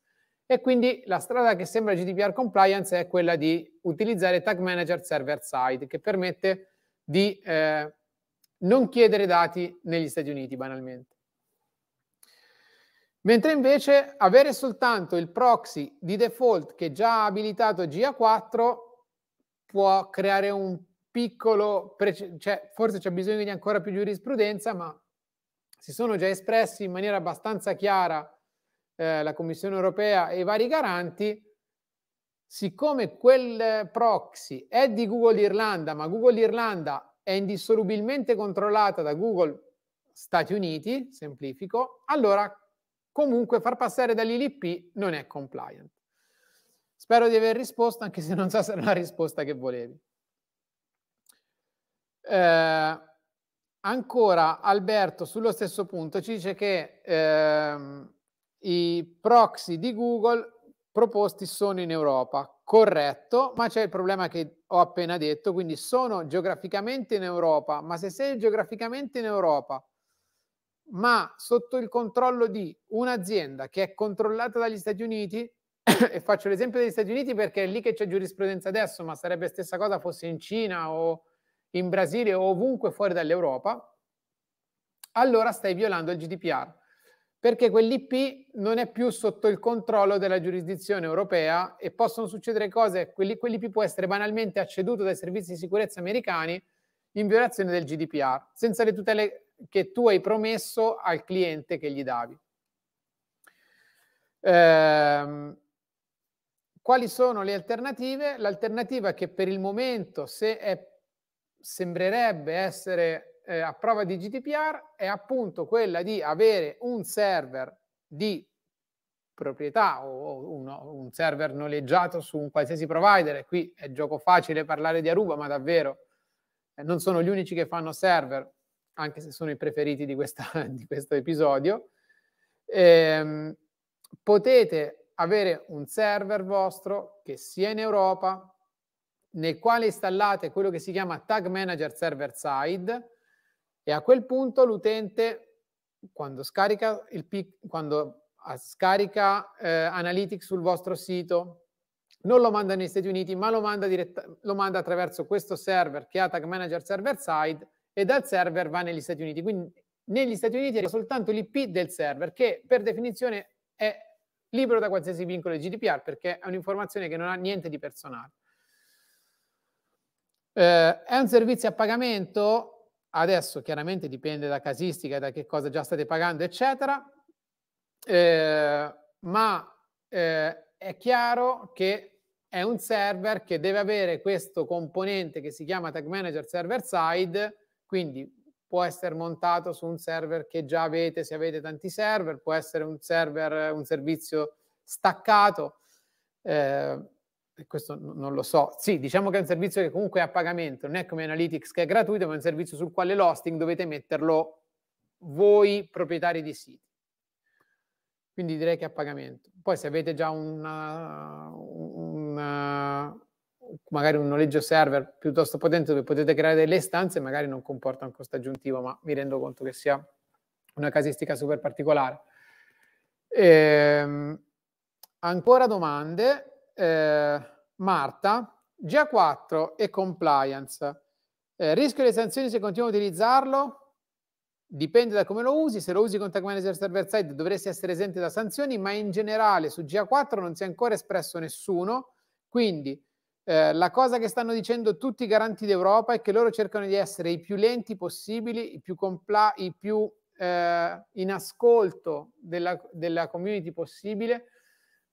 E quindi la strada che sembra GDPR compliance è quella di utilizzare Tag Manager server side, che permette di eh, non chiedere dati negli Stati Uniti, banalmente. Mentre invece avere soltanto il proxy di default che è già abilitato GA4 può creare un piccolo, prece- cioè, forse c'è bisogno di ancora più giurisprudenza, ma si sono già espressi in maniera abbastanza chiara eh, la Commissione europea e i vari garanti, siccome quel proxy è di Google Irlanda, ma Google Irlanda è indissolubilmente controllata da Google Stati Uniti, semplifico, allora comunque far passare dall'ILP non è compliant. Spero di aver risposto, anche se non so se è la risposta che volevi. Eh, ancora Alberto, sullo stesso punto, ci dice che ehm, i proxy di Google proposti sono in Europa, corretto, ma c'è il problema che ho appena detto, quindi sono geograficamente in Europa, ma se sei geograficamente in Europa, ma sotto il controllo di un'azienda che è controllata dagli Stati Uniti, e faccio l'esempio degli Stati Uniti perché è lì che c'è giurisprudenza adesso, ma sarebbe la stessa cosa fosse in Cina o in Brasile o ovunque fuori dall'Europa, allora stai violando il GDPR perché quell'IP non è più sotto il controllo della giurisdizione europea e possono succedere cose, quell'IP può essere banalmente acceduto dai servizi di sicurezza americani in violazione del GDPR, senza le tutele che tu hai promesso al cliente che gli davi. Ehm, quali sono le alternative? L'alternativa che per il momento se è, sembrerebbe essere eh, a prova di GDPR è appunto quella di avere un server di proprietà o, uno, un server noleggiato su un qualsiasi provider, e qui è gioco facile parlare di Aruba, ma davvero eh, non sono gli unici che fanno server, anche se sono i preferiti di, questa, di questo episodio, eh, potete avere un server vostro che sia in Europa, nel quale installate quello che si chiama Tag Manager Server Side, e a quel punto l'utente, quando scarica, pic, quando ah, scarica eh, Analytics sul vostro sito, non lo manda negli Stati Uniti, ma lo manda, diretta, lo manda attraverso questo server che è Tag Manager server side e dal server va negli Stati Uniti. Quindi negli Stati Uniti arriva soltanto l'IP del server, che per definizione è libero da qualsiasi vincolo di GDPR perché è un'informazione che non ha niente di personale. Eh, è un servizio a pagamento? Adesso chiaramente dipende da casistica, da che cosa già state pagando, eccetera, eh, ma eh, è chiaro che è un server che deve avere questo componente che si chiama Tag Manager Server Side, quindi può essere montato su un server che già avete se avete tanti server, può essere un server, un servizio staccato. Eh, questo non lo so. Sì, diciamo che è un servizio che comunque è a pagamento, non è come Analytics che è gratuito, ma è un servizio sul quale l'hosting dovete metterlo voi proprietari di siti. Quindi direi che è a pagamento. Poi se avete già un magari un noleggio server piuttosto potente dove potete creare delle istanze, magari non comporta un costo aggiuntivo, ma mi rendo conto che sia una casistica super particolare. Ehm, ancora domande? eh, Marta, GA4 e compliance. Eh, rischio le sanzioni se continuo a utilizzarlo? Dipende da come lo usi, se lo usi con Tag Manager server side dovresti essere esente da sanzioni, ma in generale su GA4 non si è ancora espresso nessuno, quindi eh, la cosa che stanno dicendo tutti i garanti d'Europa è che loro cercano di essere i più lenti possibili, i più, compla- i più eh, in ascolto della, della community possibile,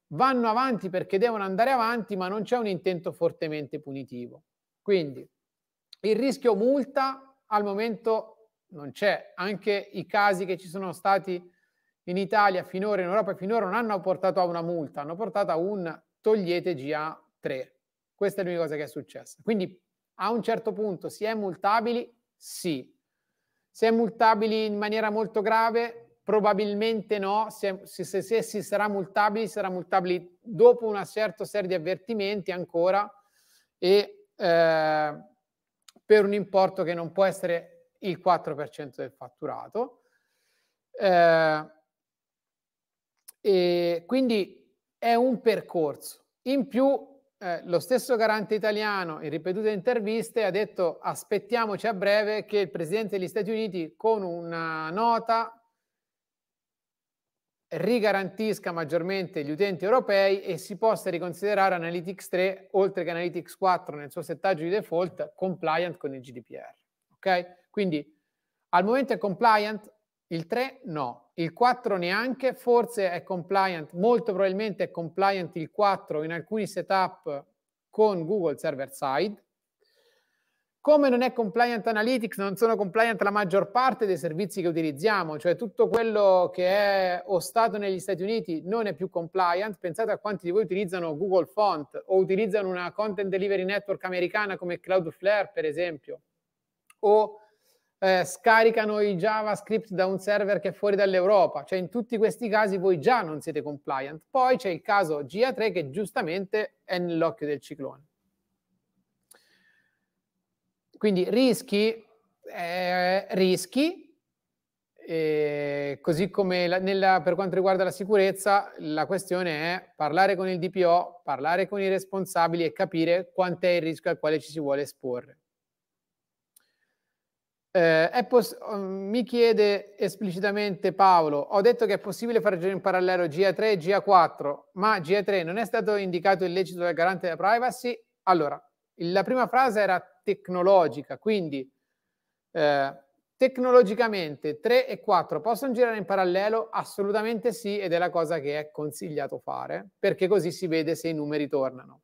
vanno avanti perché devono andare avanti, ma non c'è un intento fortemente punitivo. Quindi il rischio multa al momento non c'è, anche i casi che ci sono stati in Italia finora, in Europa finora non hanno portato a una multa, hanno portato a un togliete GA3. Questa è l'unica cosa che è successa. Quindi a un certo punto si è multabili? Sì. Se è multabili in maniera molto grave? Probabilmente no, se, se, se, se, si sarà multabili, sarà multabili dopo una certa serie di avvertimenti ancora e eh, per un importo che non può essere il 4% del fatturato. Eh, e quindi è un percorso. In più eh, lo stesso garante italiano in ripetute interviste ha detto aspettiamoci a breve che il presidente degli Stati Uniti con una nota rigarantisca maggiormente gli utenti europei e si possa riconsiderare Analytics 3, oltre che Analytics 4 nel suo settaggio di default, compliant con il GDPR. Ok? Quindi al momento è compliant, il 3 no, il 4 neanche, forse è compliant, molto probabilmente è compliant il 4 in alcuni setup con Google server side, come non è compliant analytics, non sono compliant la maggior parte dei servizi che utilizziamo, cioè tutto quello che è o stato negli Stati Uniti non è più compliant. Pensate a quanti di voi utilizzano Google Font o utilizzano una content delivery network americana come Cloudflare, per esempio, o eh, scaricano i JavaScript da un server che è fuori dall'Europa. Cioè in tutti questi casi voi già non siete compliant. Poi c'è il caso GA3 che giustamente è nell'occhio del ciclone. Quindi rischi, eh, rischi eh, così come la, nella, per quanto riguarda la sicurezza, la questione è parlare con il DPO, parlare con i responsabili e capire quant'è il rischio al quale ci si vuole esporre. Eh, poss- oh, mi chiede esplicitamente Paolo, ho detto che è possibile fare in parallelo GA3 e GA4, ma GA3 non è stato indicato illecito dal garante della privacy? Allora, la prima frase era tecnologica. Quindi eh, tecnologicamente 3 e 4 possono girare in parallelo? Assolutamente sì ed è la cosa che è consigliato fare perché così si vede se i numeri tornano.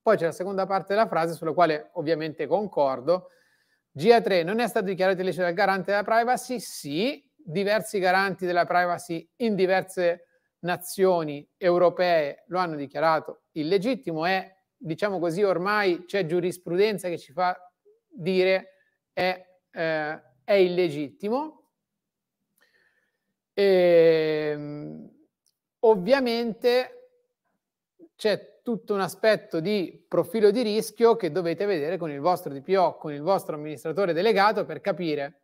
Poi c'è la seconda parte della frase sulla quale ovviamente concordo. GA3 non è stato dichiarato illecito dal garante della privacy? Sì, diversi garanti della privacy in diverse nazioni europee lo hanno dichiarato illegittimo, è diciamo così, ormai c'è giurisprudenza che ci fa dire è, eh, è illegittimo. E, ehm, ovviamente c'è tutto un aspetto di profilo di rischio che dovete vedere con il vostro DPO, con il vostro amministratore delegato per capire,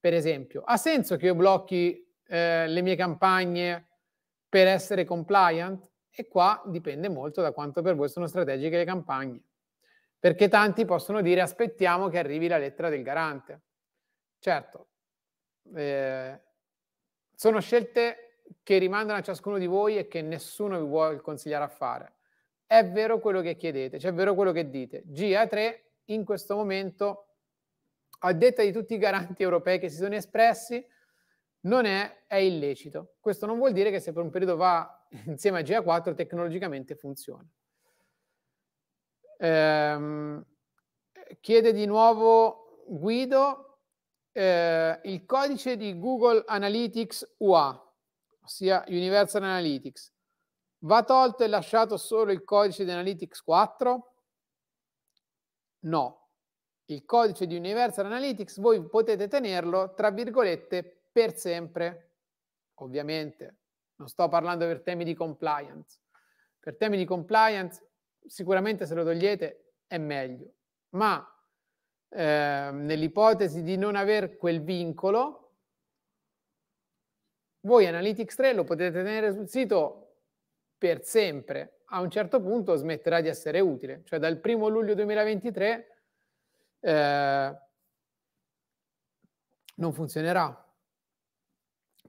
per esempio, ha senso che io blocchi eh, le mie campagne per essere compliant? E qua dipende molto da quanto per voi sono strategiche le campagne, perché tanti possono dire aspettiamo che arrivi la lettera del garante. Certo, eh, sono scelte che rimandano a ciascuno di voi e che nessuno vi vuole consigliare a fare. È vero quello che chiedete, cioè è vero quello che dite. GA3 in questo momento, a detta di tutti i garanti europei che si sono espressi, non è, è illecito. Questo non vuol dire che se per un periodo va insieme a GA4 tecnologicamente funziona. Ehm, chiede di nuovo Guido eh, il codice di Google Analytics UA, ossia Universal Analytics. Va tolto e lasciato solo il codice di Analytics 4? No. Il codice di Universal Analytics voi potete tenerlo, tra virgolette, per sempre, ovviamente, non sto parlando per temi di compliance, per temi di compliance sicuramente se lo togliete è meglio, ma eh, nell'ipotesi di non aver quel vincolo, voi Analytics 3 lo potete tenere sul sito per sempre, a un certo punto smetterà di essere utile, cioè dal 1 luglio 2023 eh, non funzionerà.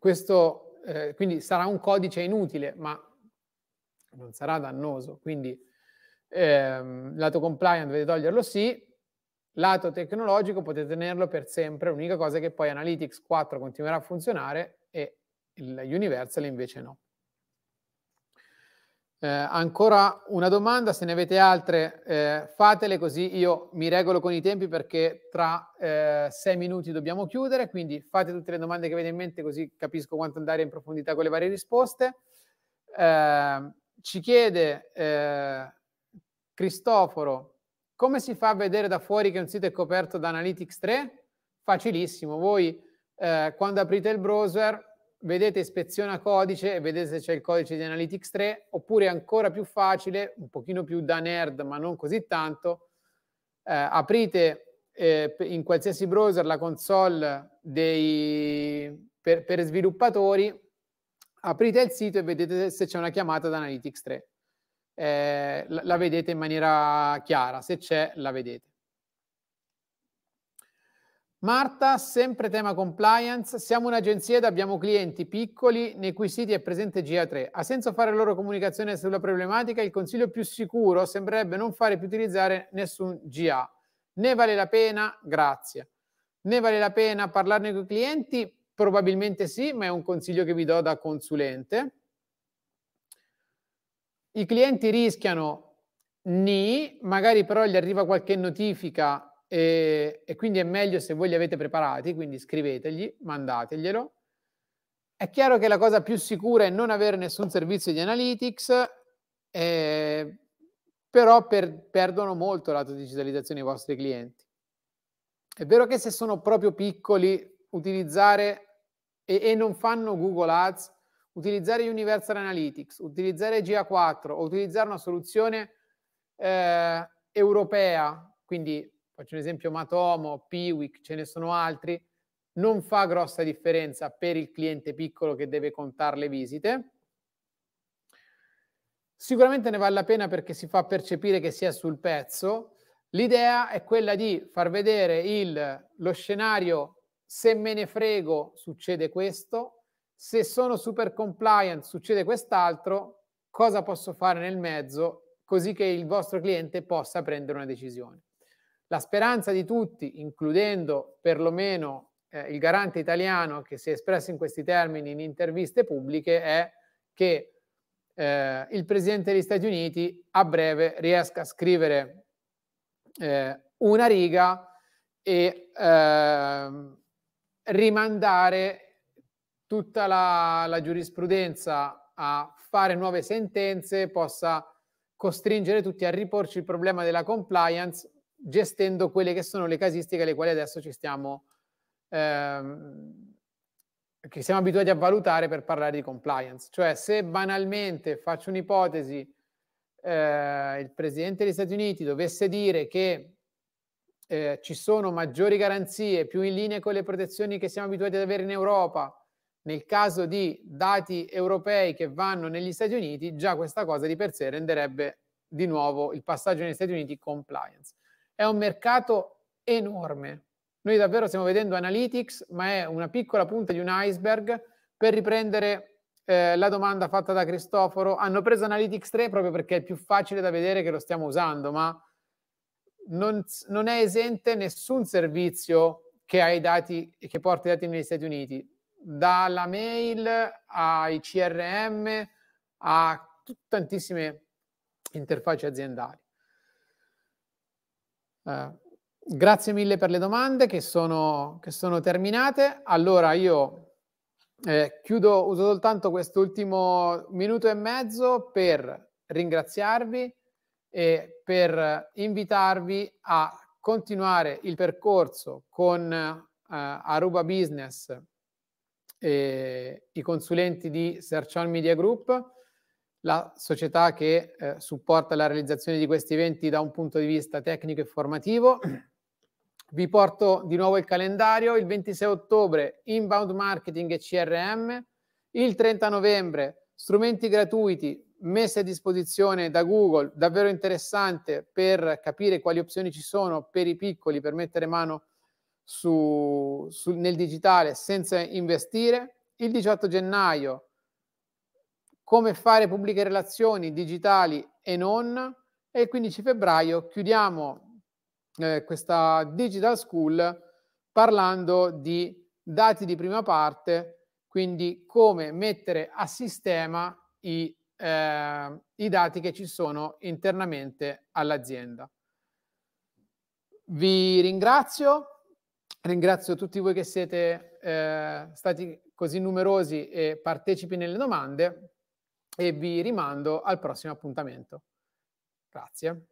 Questo eh, quindi sarà un codice inutile, ma non sarà dannoso. Quindi ehm, lato compliant dovete toglierlo sì, lato tecnologico potete tenerlo per sempre. L'unica cosa è che poi Analytics 4 continuerà a funzionare e Universal invece no. Eh, ancora una domanda, se ne avete altre eh, fatele così io mi regolo con i tempi perché tra eh, sei minuti dobbiamo chiudere, quindi fate tutte le domande che avete in mente così capisco quanto andare in profondità con le varie risposte. Ehm, ci chiede eh, Cristoforo, come si fa a vedere da fuori che un sito è coperto da Analytics 3? Facilissimo, voi eh, quando aprite il browser vedete ispeziona codice e vedete se c'è il codice di Analytics 3, oppure ancora più facile, un pochino più da nerd ma non così tanto, eh, aprite eh, in qualsiasi browser la console dei, per, per, sviluppatori, aprite il sito e vedete se c'è una chiamata da Analytics 3. Eh, la, la vedete in maniera chiara, se c'è la vedete. Marta, sempre tema compliance, siamo un'agenzia ed abbiamo clienti piccoli nei cui siti è presente GA3. Ha senso fare loro comunicazione sulla problematica? Il consiglio più sicuro sembrerebbe non fare più utilizzare nessun GA. Ne vale la pena? Grazie. Ne vale la pena parlarne con i clienti? Probabilmente sì, ma è un consiglio che vi do da consulente. I clienti rischiano ni, magari però gli arriva qualche notifica e, e, quindi è meglio se voi li avete preparati, quindi scrivetegli, mandateglielo. È chiaro che la cosa più sicura è non avere nessun servizio di analytics, eh, però per, perdono molto la digitalizzazione i vostri clienti. È vero che se sono proprio piccoli, utilizzare e, e non fanno Google Ads, utilizzare Universal Analytics, utilizzare GA4 o utilizzare una soluzione eh, europea, quindi faccio un esempio Matomo, Piwik, ce ne sono altri, non fa grossa differenza per il cliente piccolo che deve contare le visite. Sicuramente ne vale la pena perché si fa percepire che si è sul pezzo. L'idea è quella di far vedere il, lo scenario se me ne frego succede questo, se sono super compliant succede quest'altro, cosa posso fare nel mezzo così che il vostro cliente possa prendere una decisione. La speranza di tutti, includendo perlomeno eh, il garante italiano che si è espresso in questi termini in interviste pubbliche, è che eh, il Presidente degli Stati Uniti a breve riesca a scrivere eh, una riga e ehm, rimandare tutta la, la giurisprudenza a fare nuove sentenze, possa costringere tutti a riporci il problema della compliance gestendo quelle che sono le casistiche alle quali adesso ci stiamo, ehm, che siamo abituati a valutare per parlare di compliance. Cioè se banalmente faccio un'ipotesi, eh, il Presidente degli Stati Uniti dovesse dire che eh, ci sono maggiori garanzie più in linea con le protezioni che siamo abituati ad avere in Europa nel caso di dati europei che vanno negli Stati Uniti, già questa cosa di per sé renderebbe di nuovo il passaggio negli Stati Uniti compliance. È un mercato enorme. Noi davvero stiamo vedendo analytics, ma è una piccola punta di un iceberg per riprendere eh, la domanda fatta da Cristoforo. Hanno preso Analytics 3 proprio perché è più facile da vedere che lo stiamo usando, ma non, non è esente nessun servizio che, ha i dati, e che porta i dati negli Stati Uniti, dalla mail ai CRM a tantissime interfacce aziendali. Eh, grazie mille per le domande che sono, che sono terminate. Allora io eh, chiudo, uso soltanto quest'ultimo minuto e mezzo per ringraziarvi e per invitarvi a continuare il percorso con eh, Aruba Business e i consulenti di Sercion Media Group la società che eh, supporta la realizzazione di questi eventi da un punto di vista tecnico e formativo. Vi porto di nuovo il calendario, il 26 ottobre inbound marketing e CRM, il 30 novembre strumenti gratuiti messi a disposizione da Google, davvero interessante per capire quali opzioni ci sono per i piccoli per mettere mano su, su, nel digitale senza investire. Il 18 gennaio come fare pubbliche relazioni digitali e non. E il 15 febbraio chiudiamo eh, questa Digital School parlando di dati di prima parte, quindi come mettere a sistema i, eh, i dati che ci sono internamente all'azienda. Vi ringrazio, ringrazio tutti voi che siete eh, stati così numerosi e partecipi nelle domande e vi rimando al prossimo appuntamento. Grazie.